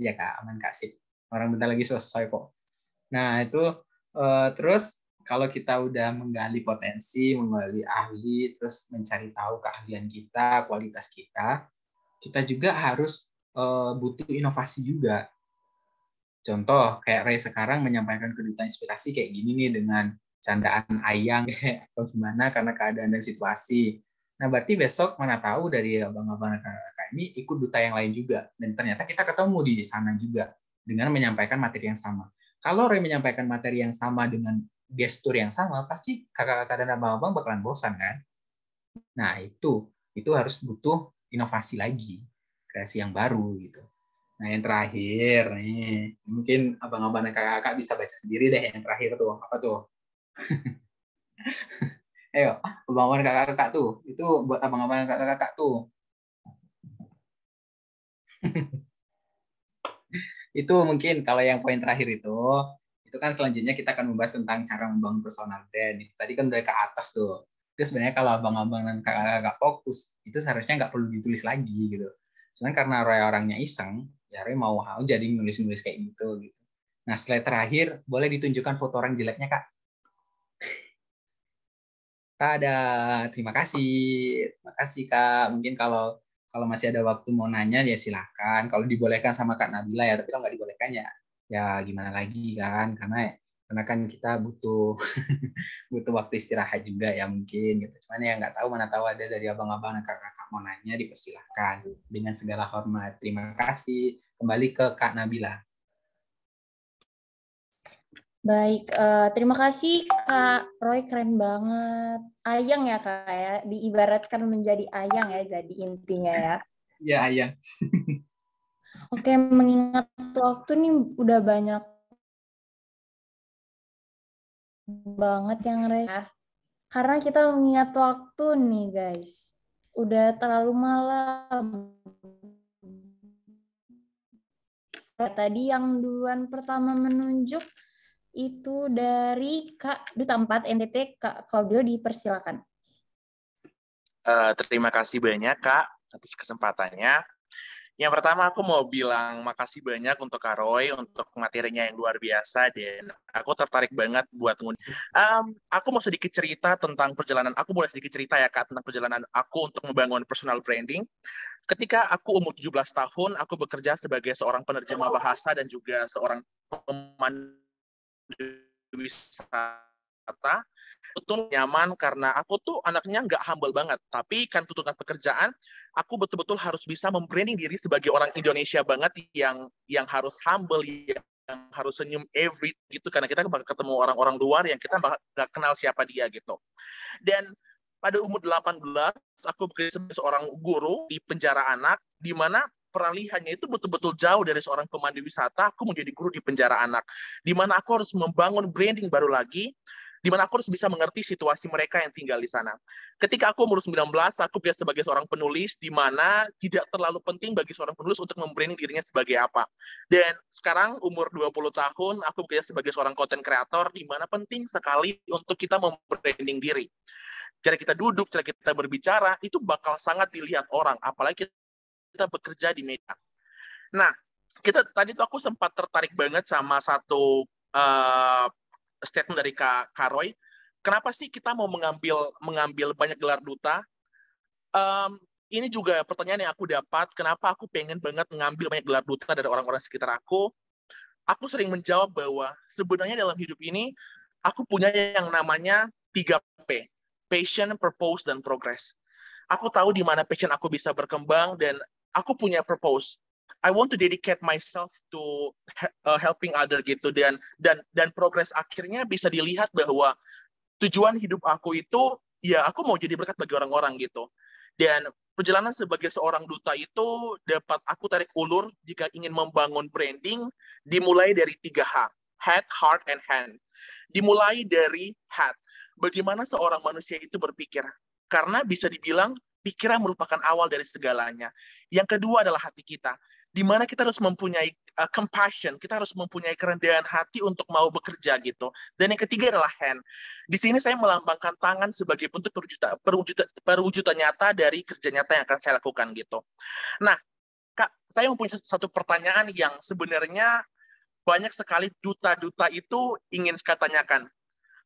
Iya kak, aman kak sip. Orang bentar lagi selesai kok. Nah, itu uh, terus kalau kita udah menggali potensi, menggali ahli, terus mencari tahu keahlian kita, kualitas kita, kita juga harus uh, butuh inovasi juga. Contoh, kayak Ray sekarang menyampaikan kedutaan inspirasi kayak gini nih dengan candaan ayang atau gimana karena keadaan dan situasi. Nah, berarti besok mana tahu dari abang-abang kakak ini ikut duta yang lain juga. Dan ternyata kita ketemu di sana juga dengan menyampaikan materi yang sama. Kalau Roy menyampaikan materi yang sama dengan gestur yang sama, pasti kakak-kakak dan abang-abang bakalan bosan kan? Nah itu, itu harus butuh inovasi lagi, kreasi yang baru gitu. Nah yang terakhir nih, mungkin abang-abang dan kakak-kakak bisa baca sendiri deh yang terakhir tuh apa tuh? Ayo, abang-abang dan kakak-kakak tuh, itu buat abang-abang dan kakak-kakak tuh. itu mungkin kalau yang poin terakhir itu itu kan selanjutnya kita akan membahas tentang cara membangun personal brand tadi kan udah ke atas tuh terus sebenarnya kalau abang-abang dan kakak-kakak fokus itu seharusnya nggak perlu ditulis lagi gitu cuman karena Roy orangnya iseng ya Roy mau hal jadi nulis-nulis kayak gitu gitu nah setelah terakhir boleh ditunjukkan foto orang jeleknya kak tak ada terima kasih. Terima kasih Kak. Mungkin kalau kalau masih ada waktu mau nanya ya silahkan. Kalau dibolehkan sama Kak Nabila ya, tapi kalau nggak dibolehkan ya ya gimana lagi kan? Karena karena kan kita butuh butuh waktu istirahat juga ya mungkin gitu. Cuman ya nggak tahu mana tahu ada dari abang-abang kakak-kakak mau nanya dipersilahkan dengan segala hormat. Terima kasih. Kembali ke Kak Nabila. Baik, uh, terima kasih Kak Roy, keren banget. Ayang ya Kak ya, diibaratkan menjadi ayang ya, jadi intinya ya. Iya ayang. Oke, mengingat waktu nih udah banyak banget yang ya. Karena kita mengingat waktu nih guys, udah terlalu malam. Tadi yang duluan pertama menunjuk itu dari Kak Duta 4 NTT Kak Claudio dipersilakan. Uh, terima kasih banyak Kak atas kesempatannya. Yang pertama aku mau bilang makasih banyak untuk Kak Roy untuk materinya yang luar biasa dan aku tertarik banget buat ngundi. Um, aku mau sedikit cerita tentang perjalanan aku boleh sedikit cerita ya Kak tentang perjalanan aku untuk membangun personal branding. Ketika aku umur 17 tahun, aku bekerja sebagai seorang penerjemah bahasa dan juga seorang pemandu wisata betul nyaman karena aku tuh anaknya nggak humble banget tapi kan tuntutan pekerjaan aku betul-betul harus bisa membranding diri sebagai orang Indonesia banget yang yang harus humble yang harus senyum every gitu karena kita bakal ketemu orang-orang luar yang kita nggak kenal siapa dia gitu dan pada umur 18 aku bekerja sebagai seorang guru di penjara anak di mana peralihannya itu betul-betul jauh dari seorang pemandu wisata, aku menjadi guru di penjara anak. Di mana aku harus membangun branding baru lagi, di mana aku harus bisa mengerti situasi mereka yang tinggal di sana. Ketika aku umur 19, aku biasa sebagai seorang penulis, di mana tidak terlalu penting bagi seorang penulis untuk membranding dirinya sebagai apa. Dan sekarang umur 20 tahun, aku biasa sebagai seorang konten kreator, di mana penting sekali untuk kita membranding diri cara kita duduk, cara kita berbicara, itu bakal sangat dilihat orang. Apalagi kita bekerja di media. Nah, kita tadi tuh aku sempat tertarik banget sama satu uh, statement dari Kak Karoy. Kenapa sih kita mau mengambil mengambil banyak gelar duta? Um, ini juga pertanyaan yang aku dapat. Kenapa aku pengen banget mengambil banyak gelar duta dari orang-orang sekitar aku? Aku sering menjawab bahwa sebenarnya dalam hidup ini aku punya yang namanya 3P. Passion, purpose, dan progress. Aku tahu di mana passion aku bisa berkembang dan aku punya purpose. I want to dedicate myself to uh, helping other gitu dan dan dan progres akhirnya bisa dilihat bahwa tujuan hidup aku itu ya aku mau jadi berkat bagi orang-orang gitu. Dan perjalanan sebagai seorang duta itu dapat aku tarik ulur jika ingin membangun branding dimulai dari tiga H. Head, heart, and hand. Dimulai dari head. Bagaimana seorang manusia itu berpikir? Karena bisa dibilang Pikiran merupakan awal dari segalanya. Yang kedua adalah hati kita, di mana kita harus mempunyai uh, compassion, kita harus mempunyai kerendahan hati untuk mau bekerja gitu. Dan yang ketiga adalah hand. Di sini saya melambangkan tangan sebagai bentuk perwujudan perwujudan perwujudan nyata dari kerja nyata yang akan saya lakukan gitu. Nah, Kak, saya mempunyai satu pertanyaan yang sebenarnya banyak sekali duta-duta itu ingin saya tanyakan.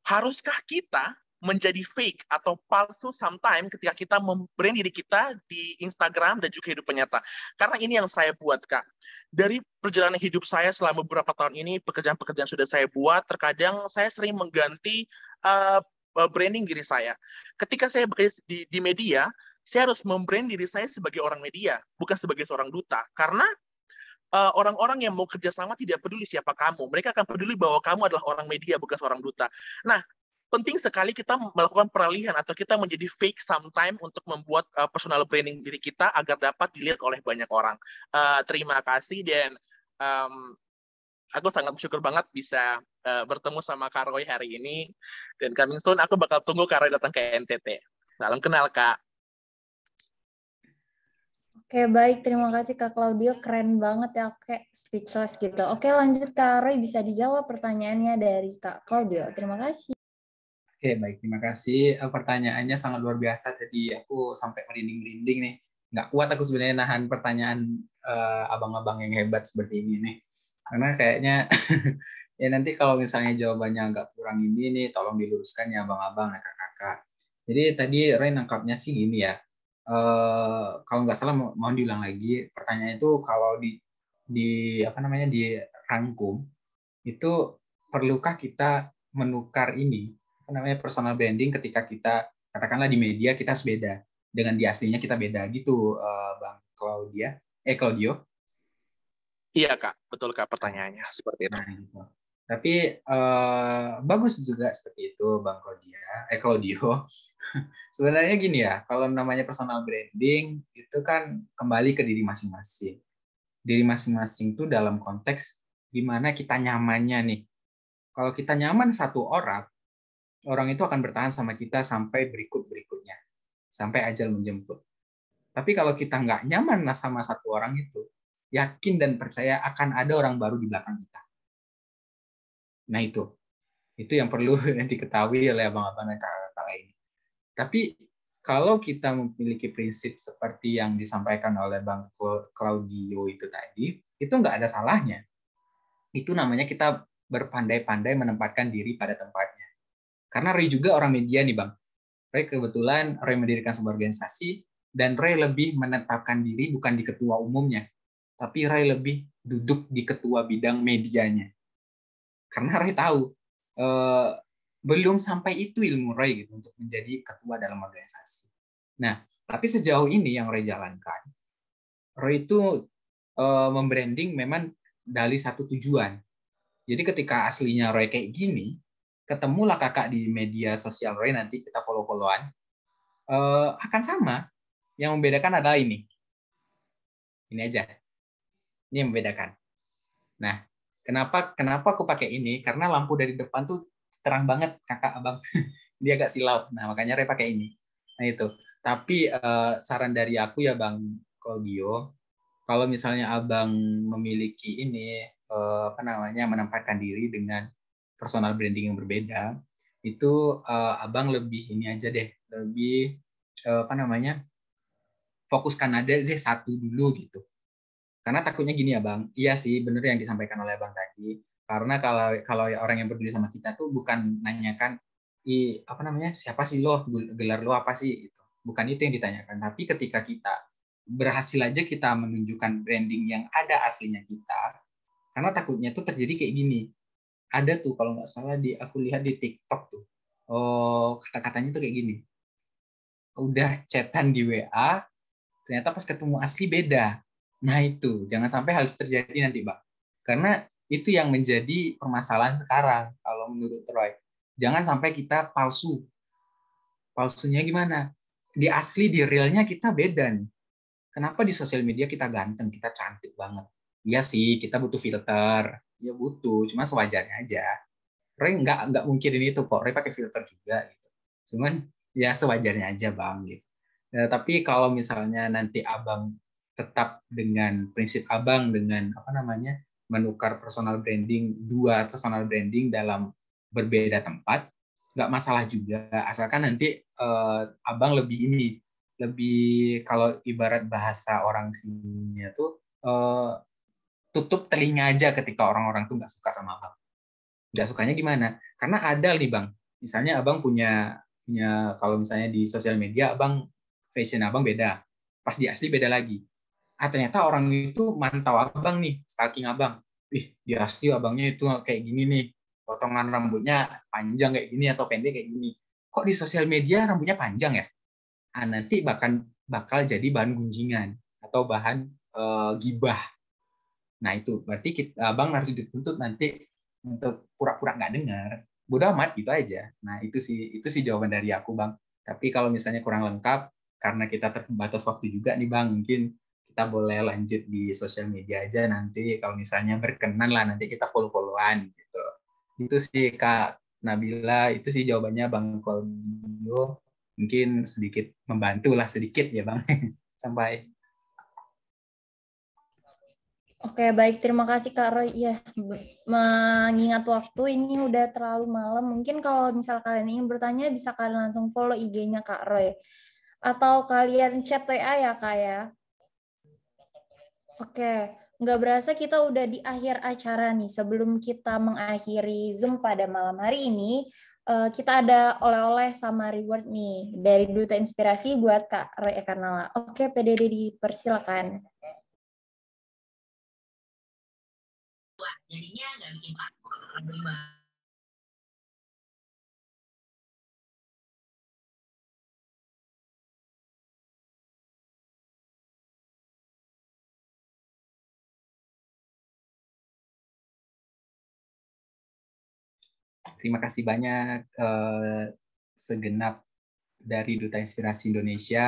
Haruskah kita menjadi fake atau palsu sometimes ketika kita membrand diri kita di Instagram dan juga hidup nyata. Karena ini yang saya buat, Kak. Dari perjalanan hidup saya selama beberapa tahun ini, pekerjaan-pekerjaan sudah saya buat, terkadang saya sering mengganti uh, branding diri saya. Ketika saya bekerja di, di media, saya harus membrand diri saya sebagai orang media, bukan sebagai seorang duta. Karena eh, orang-orang uh, yang mau kerjasama tidak peduli siapa kamu. Mereka akan peduli bahwa kamu adalah orang media, bukan seorang duta. Nah, penting sekali kita melakukan peralihan atau kita menjadi fake sometime untuk membuat uh, personal branding diri kita agar dapat dilihat oleh banyak orang. Uh, terima kasih dan um, aku sangat bersyukur banget bisa uh, bertemu sama Karoy hari ini dan coming soon aku bakal tunggu Karoy datang ke NTT. Salam kenal Kak. Oke baik, terima kasih Kak Claudio, keren banget ya, kayak speechless gitu. Oke lanjut Kak Roy, bisa dijawab pertanyaannya dari Kak Claudio, terima kasih. Oke, baik. Terima kasih. Eh, pertanyaannya sangat luar biasa. jadi aku sampai merinding-merinding nih. Nggak kuat aku sebenarnya nahan pertanyaan abang eh, abang-abang yang hebat seperti ini nih. Karena kayaknya ya nanti kalau misalnya jawabannya agak kurang ini nih, tolong diluruskan ya abang-abang, ya, kakak-kakak. Jadi tadi Ray nangkapnya sih gini ya. Uh, kalau nggak salah mo- mohon diulang lagi pertanyaan itu kalau di di apa namanya di rangkum itu perlukah kita menukar ini apa namanya personal branding ketika kita katakanlah di media kita harus beda dengan di aslinya kita beda gitu eh, bang Claudia eh Claudio iya kak betul kak pertanyaannya seperti itu nah, gitu. tapi uh, bagus juga seperti itu bang Claudia eh Claudio sebenarnya gini ya kalau namanya personal branding itu kan kembali ke diri masing-masing diri masing-masing tuh dalam konteks gimana kita nyamannya nih kalau kita nyaman satu orang orang itu akan bertahan sama kita sampai berikut-berikutnya, sampai ajal menjemput. Tapi kalau kita nggak nyaman sama satu orang itu, yakin dan percaya akan ada orang baru di belakang kita. Nah itu, itu yang perlu yang diketahui oleh abang-abang dan kakak-kakak lain. Tapi kalau kita memiliki prinsip seperti yang disampaikan oleh Bang Claudio itu tadi, itu nggak ada salahnya. Itu namanya kita berpandai-pandai menempatkan diri pada tempatnya karena Ray juga orang media nih Bang. Ray kebetulan Ray mendirikan sebuah organisasi dan Ray lebih menetapkan diri bukan di ketua umumnya, tapi Ray lebih duduk di ketua bidang medianya. Karena Ray tahu eh, belum sampai itu ilmu Ray gitu untuk menjadi ketua dalam organisasi. Nah, tapi sejauh ini yang Ray jalankan, Ray itu eh, membranding memang dari satu tujuan. Jadi ketika aslinya Ray kayak gini, ketemulah kakak di media sosial Roy nanti kita follow-followan uh, akan sama. Yang membedakan adalah ini. Ini aja. Ini yang membedakan. Nah, kenapa kenapa aku pakai ini? Karena lampu dari depan tuh terang banget kakak abang. Dia agak silau. Nah, makanya Roy pakai ini. Nah, itu. Tapi uh, saran dari aku ya Bang Kolbio kalau misalnya abang memiliki ini uh, apa namanya menempatkan diri dengan personal branding yang berbeda itu uh, abang lebih ini aja deh lebih uh, apa namanya fokuskan aja deh satu dulu gitu karena takutnya gini ya bang iya sih bener yang disampaikan oleh abang tadi karena kalau kalau orang yang peduli sama kita tuh bukan nanyakan i apa namanya siapa sih lo gelar lo apa sih gitu bukan itu yang ditanyakan tapi ketika kita berhasil aja kita menunjukkan branding yang ada aslinya kita karena takutnya tuh terjadi kayak gini ada tuh kalau nggak salah di aku lihat di TikTok tuh oh kata-katanya tuh kayak gini udah chatan di WA ternyata pas ketemu asli beda nah itu jangan sampai hal itu terjadi nanti Pak. karena itu yang menjadi permasalahan sekarang kalau menurut Troy. jangan sampai kita palsu palsunya gimana di asli di realnya kita beda nih kenapa di sosial media kita ganteng kita cantik banget iya sih kita butuh filter ya butuh cuma sewajarnya aja Roy nggak nggak mungkin ini tuh kok Roy pakai filter juga gitu cuman ya sewajarnya aja bang gitu nah, tapi kalau misalnya nanti abang tetap dengan prinsip abang dengan apa namanya menukar personal branding dua personal branding dalam berbeda tempat nggak masalah juga asalkan nanti uh, abang lebih ini lebih kalau ibarat bahasa orang sininya tuh uh, tutup telinga aja ketika orang-orang tuh nggak suka sama abang. Nggak sukanya gimana? Karena ada nih bang, misalnya abang punya punya kalau misalnya di sosial media abang fashion abang beda, pas di asli beda lagi. Ah ternyata orang itu mantau abang nih, stalking abang. Ih di asli abangnya itu kayak gini nih, potongan rambutnya panjang kayak gini atau pendek kayak gini. Kok di sosial media rambutnya panjang ya? Ah nanti bahkan bakal jadi bahan gunjingan atau bahan e, gibah Nah itu berarti kita, abang eh, harus dituntut nanti untuk pura-pura nggak dengar, bodoh amat gitu aja. Nah itu sih itu sih jawaban dari aku bang. Tapi kalau misalnya kurang lengkap karena kita terbatas waktu juga nih bang, mungkin kita boleh lanjut di sosial media aja nanti kalau misalnya berkenan lah nanti kita follow-followan gitu. Itu sih kak Nabila itu sih jawabannya bang Kolbio mungkin sedikit membantu lah sedikit ya bang sampai Oke, baik. Terima kasih Kak Roy. Ya, mengingat waktu ini udah terlalu malam. Mungkin kalau misal kalian ingin bertanya bisa kalian langsung follow IG-nya Kak Roy. Atau kalian chat WA ya, Kak ya. Oke, nggak berasa kita udah di akhir acara nih. Sebelum kita mengakhiri Zoom pada malam hari ini, eh, kita ada oleh-oleh sama reward nih dari Duta Inspirasi buat Kak Roy Ekarnala. Oke, PDD dipersilakan. jadinya nggak bikin Terima kasih banyak uh, segenap dari Duta Inspirasi Indonesia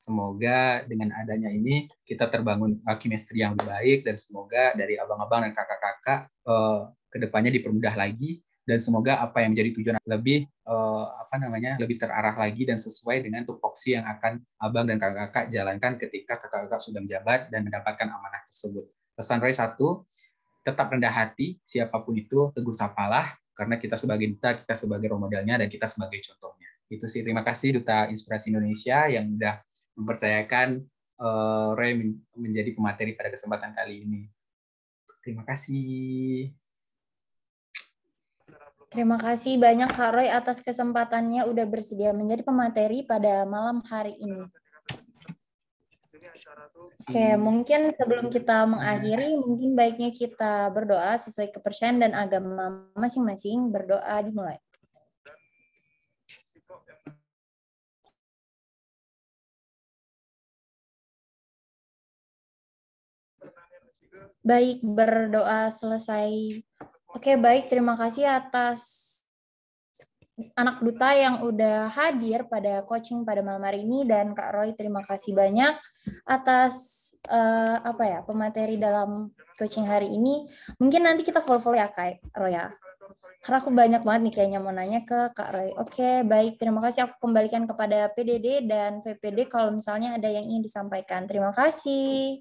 Semoga dengan adanya ini kita terbangun uh, chemistry yang baik dan semoga dari abang-abang dan kakak-kakak eh, uh, kedepannya dipermudah lagi dan semoga apa yang menjadi tujuan lebih eh, apa namanya lebih terarah lagi dan sesuai dengan tupoksi yang akan abang dan kakak-kakak jalankan ketika kakak-kakak sudah menjabat dan mendapatkan amanah tersebut. Pesan Roy satu, tetap rendah hati siapapun itu teguh sapalah karena kita sebagai duta kita sebagai role modelnya dan kita sebagai contohnya. Itu sih terima kasih duta Inspirasi Indonesia yang sudah mempercayakan uh, Roy menjadi pemateri pada kesempatan kali ini. Terima kasih. Terima kasih banyak Kak Roy atas kesempatannya udah bersedia menjadi pemateri pada malam hari ini. Oke, hmm. mungkin sebelum kita mengakhiri, mungkin baiknya kita berdoa sesuai kepercayaan dan agama masing-masing. Berdoa dimulai. Baik, berdoa selesai. Oke, baik. Terima kasih atas anak duta yang udah hadir pada coaching pada malam hari ini dan Kak Roy terima kasih banyak atas uh, apa ya pemateri dalam coaching hari ini. Mungkin nanti kita follow-follow ya Kak Roy ya. Karena aku banyak banget nih kayaknya mau nanya ke Kak Roy. Oke, baik. Terima kasih. Aku kembalikan kepada PDD dan VPD kalau misalnya ada yang ingin disampaikan. Terima kasih.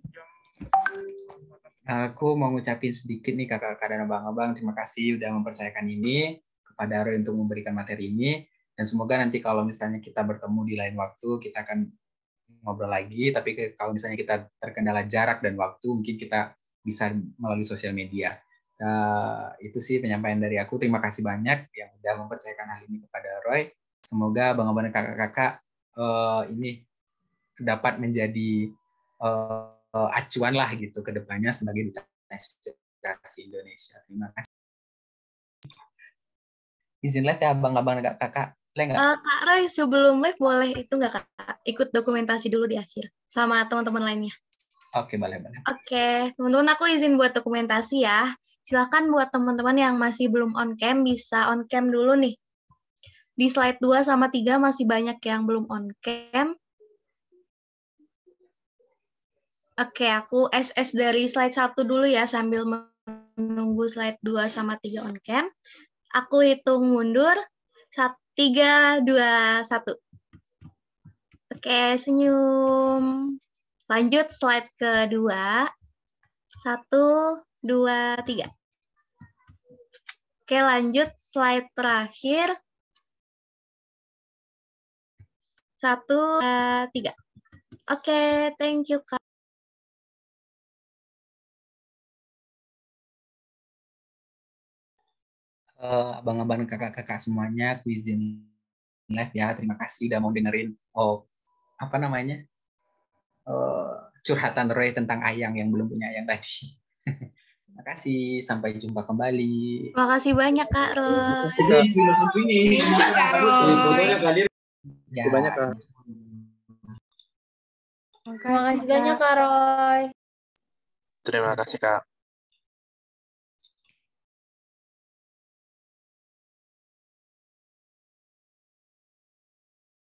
Aku mau ngucapin sedikit nih kakak-kakak dan abang-abang, terima kasih udah mempercayakan ini kepada Roy untuk memberikan materi ini. Dan semoga nanti kalau misalnya kita bertemu di lain waktu, kita akan ngobrol lagi. Tapi kalau misalnya kita terkendala jarak dan waktu, mungkin kita bisa melalui sosial media. Uh, itu sih penyampaian dari aku. Terima kasih banyak yang sudah mempercayakan hal ini kepada Roy. Semoga bang abang kakak-kakak uh, ini dapat menjadi uh, uh, acuan lah gitu ke depannya sebagai duta investasi Indonesia. Terima kasih. Izin Izinlah ya abang-abang kakak. kakak. Uh, eh, Kak Roy, sebelum live boleh itu nggak Kak? Ikut dokumentasi dulu di akhir sama teman-teman lainnya. Oke, okay, boleh, boleh. Oke, okay. teman-teman aku izin buat dokumentasi ya. Silahkan buat teman-teman yang masih belum on cam bisa on cam dulu nih. Di slide 2 sama 3 masih banyak yang belum on cam. Oke, okay, aku SS dari slide 1 dulu ya sambil menunggu slide 2 sama 3 on cam. Aku hitung mundur. 3, 2, 1. Oke, okay, senyum. Lanjut slide kedua. 1, 2, 3. Oke, okay, lanjut slide terakhir. 1, 2, 3. Oke, okay, thank you, Kak. uh, eh, abang-abang kakak-kakak semuanya Cuisine Live ya. Terima kasih udah mau dengerin oh apa namanya uh, curhatan Roy tentang ayang yang belum punya ayang tadi. Terima kasih, sampai jumpa kembali. Terima kasih banyak Kak Roy. Terima kasih banyak ya, Terima kasih banyak Kak Roy. Terima kasih Kak.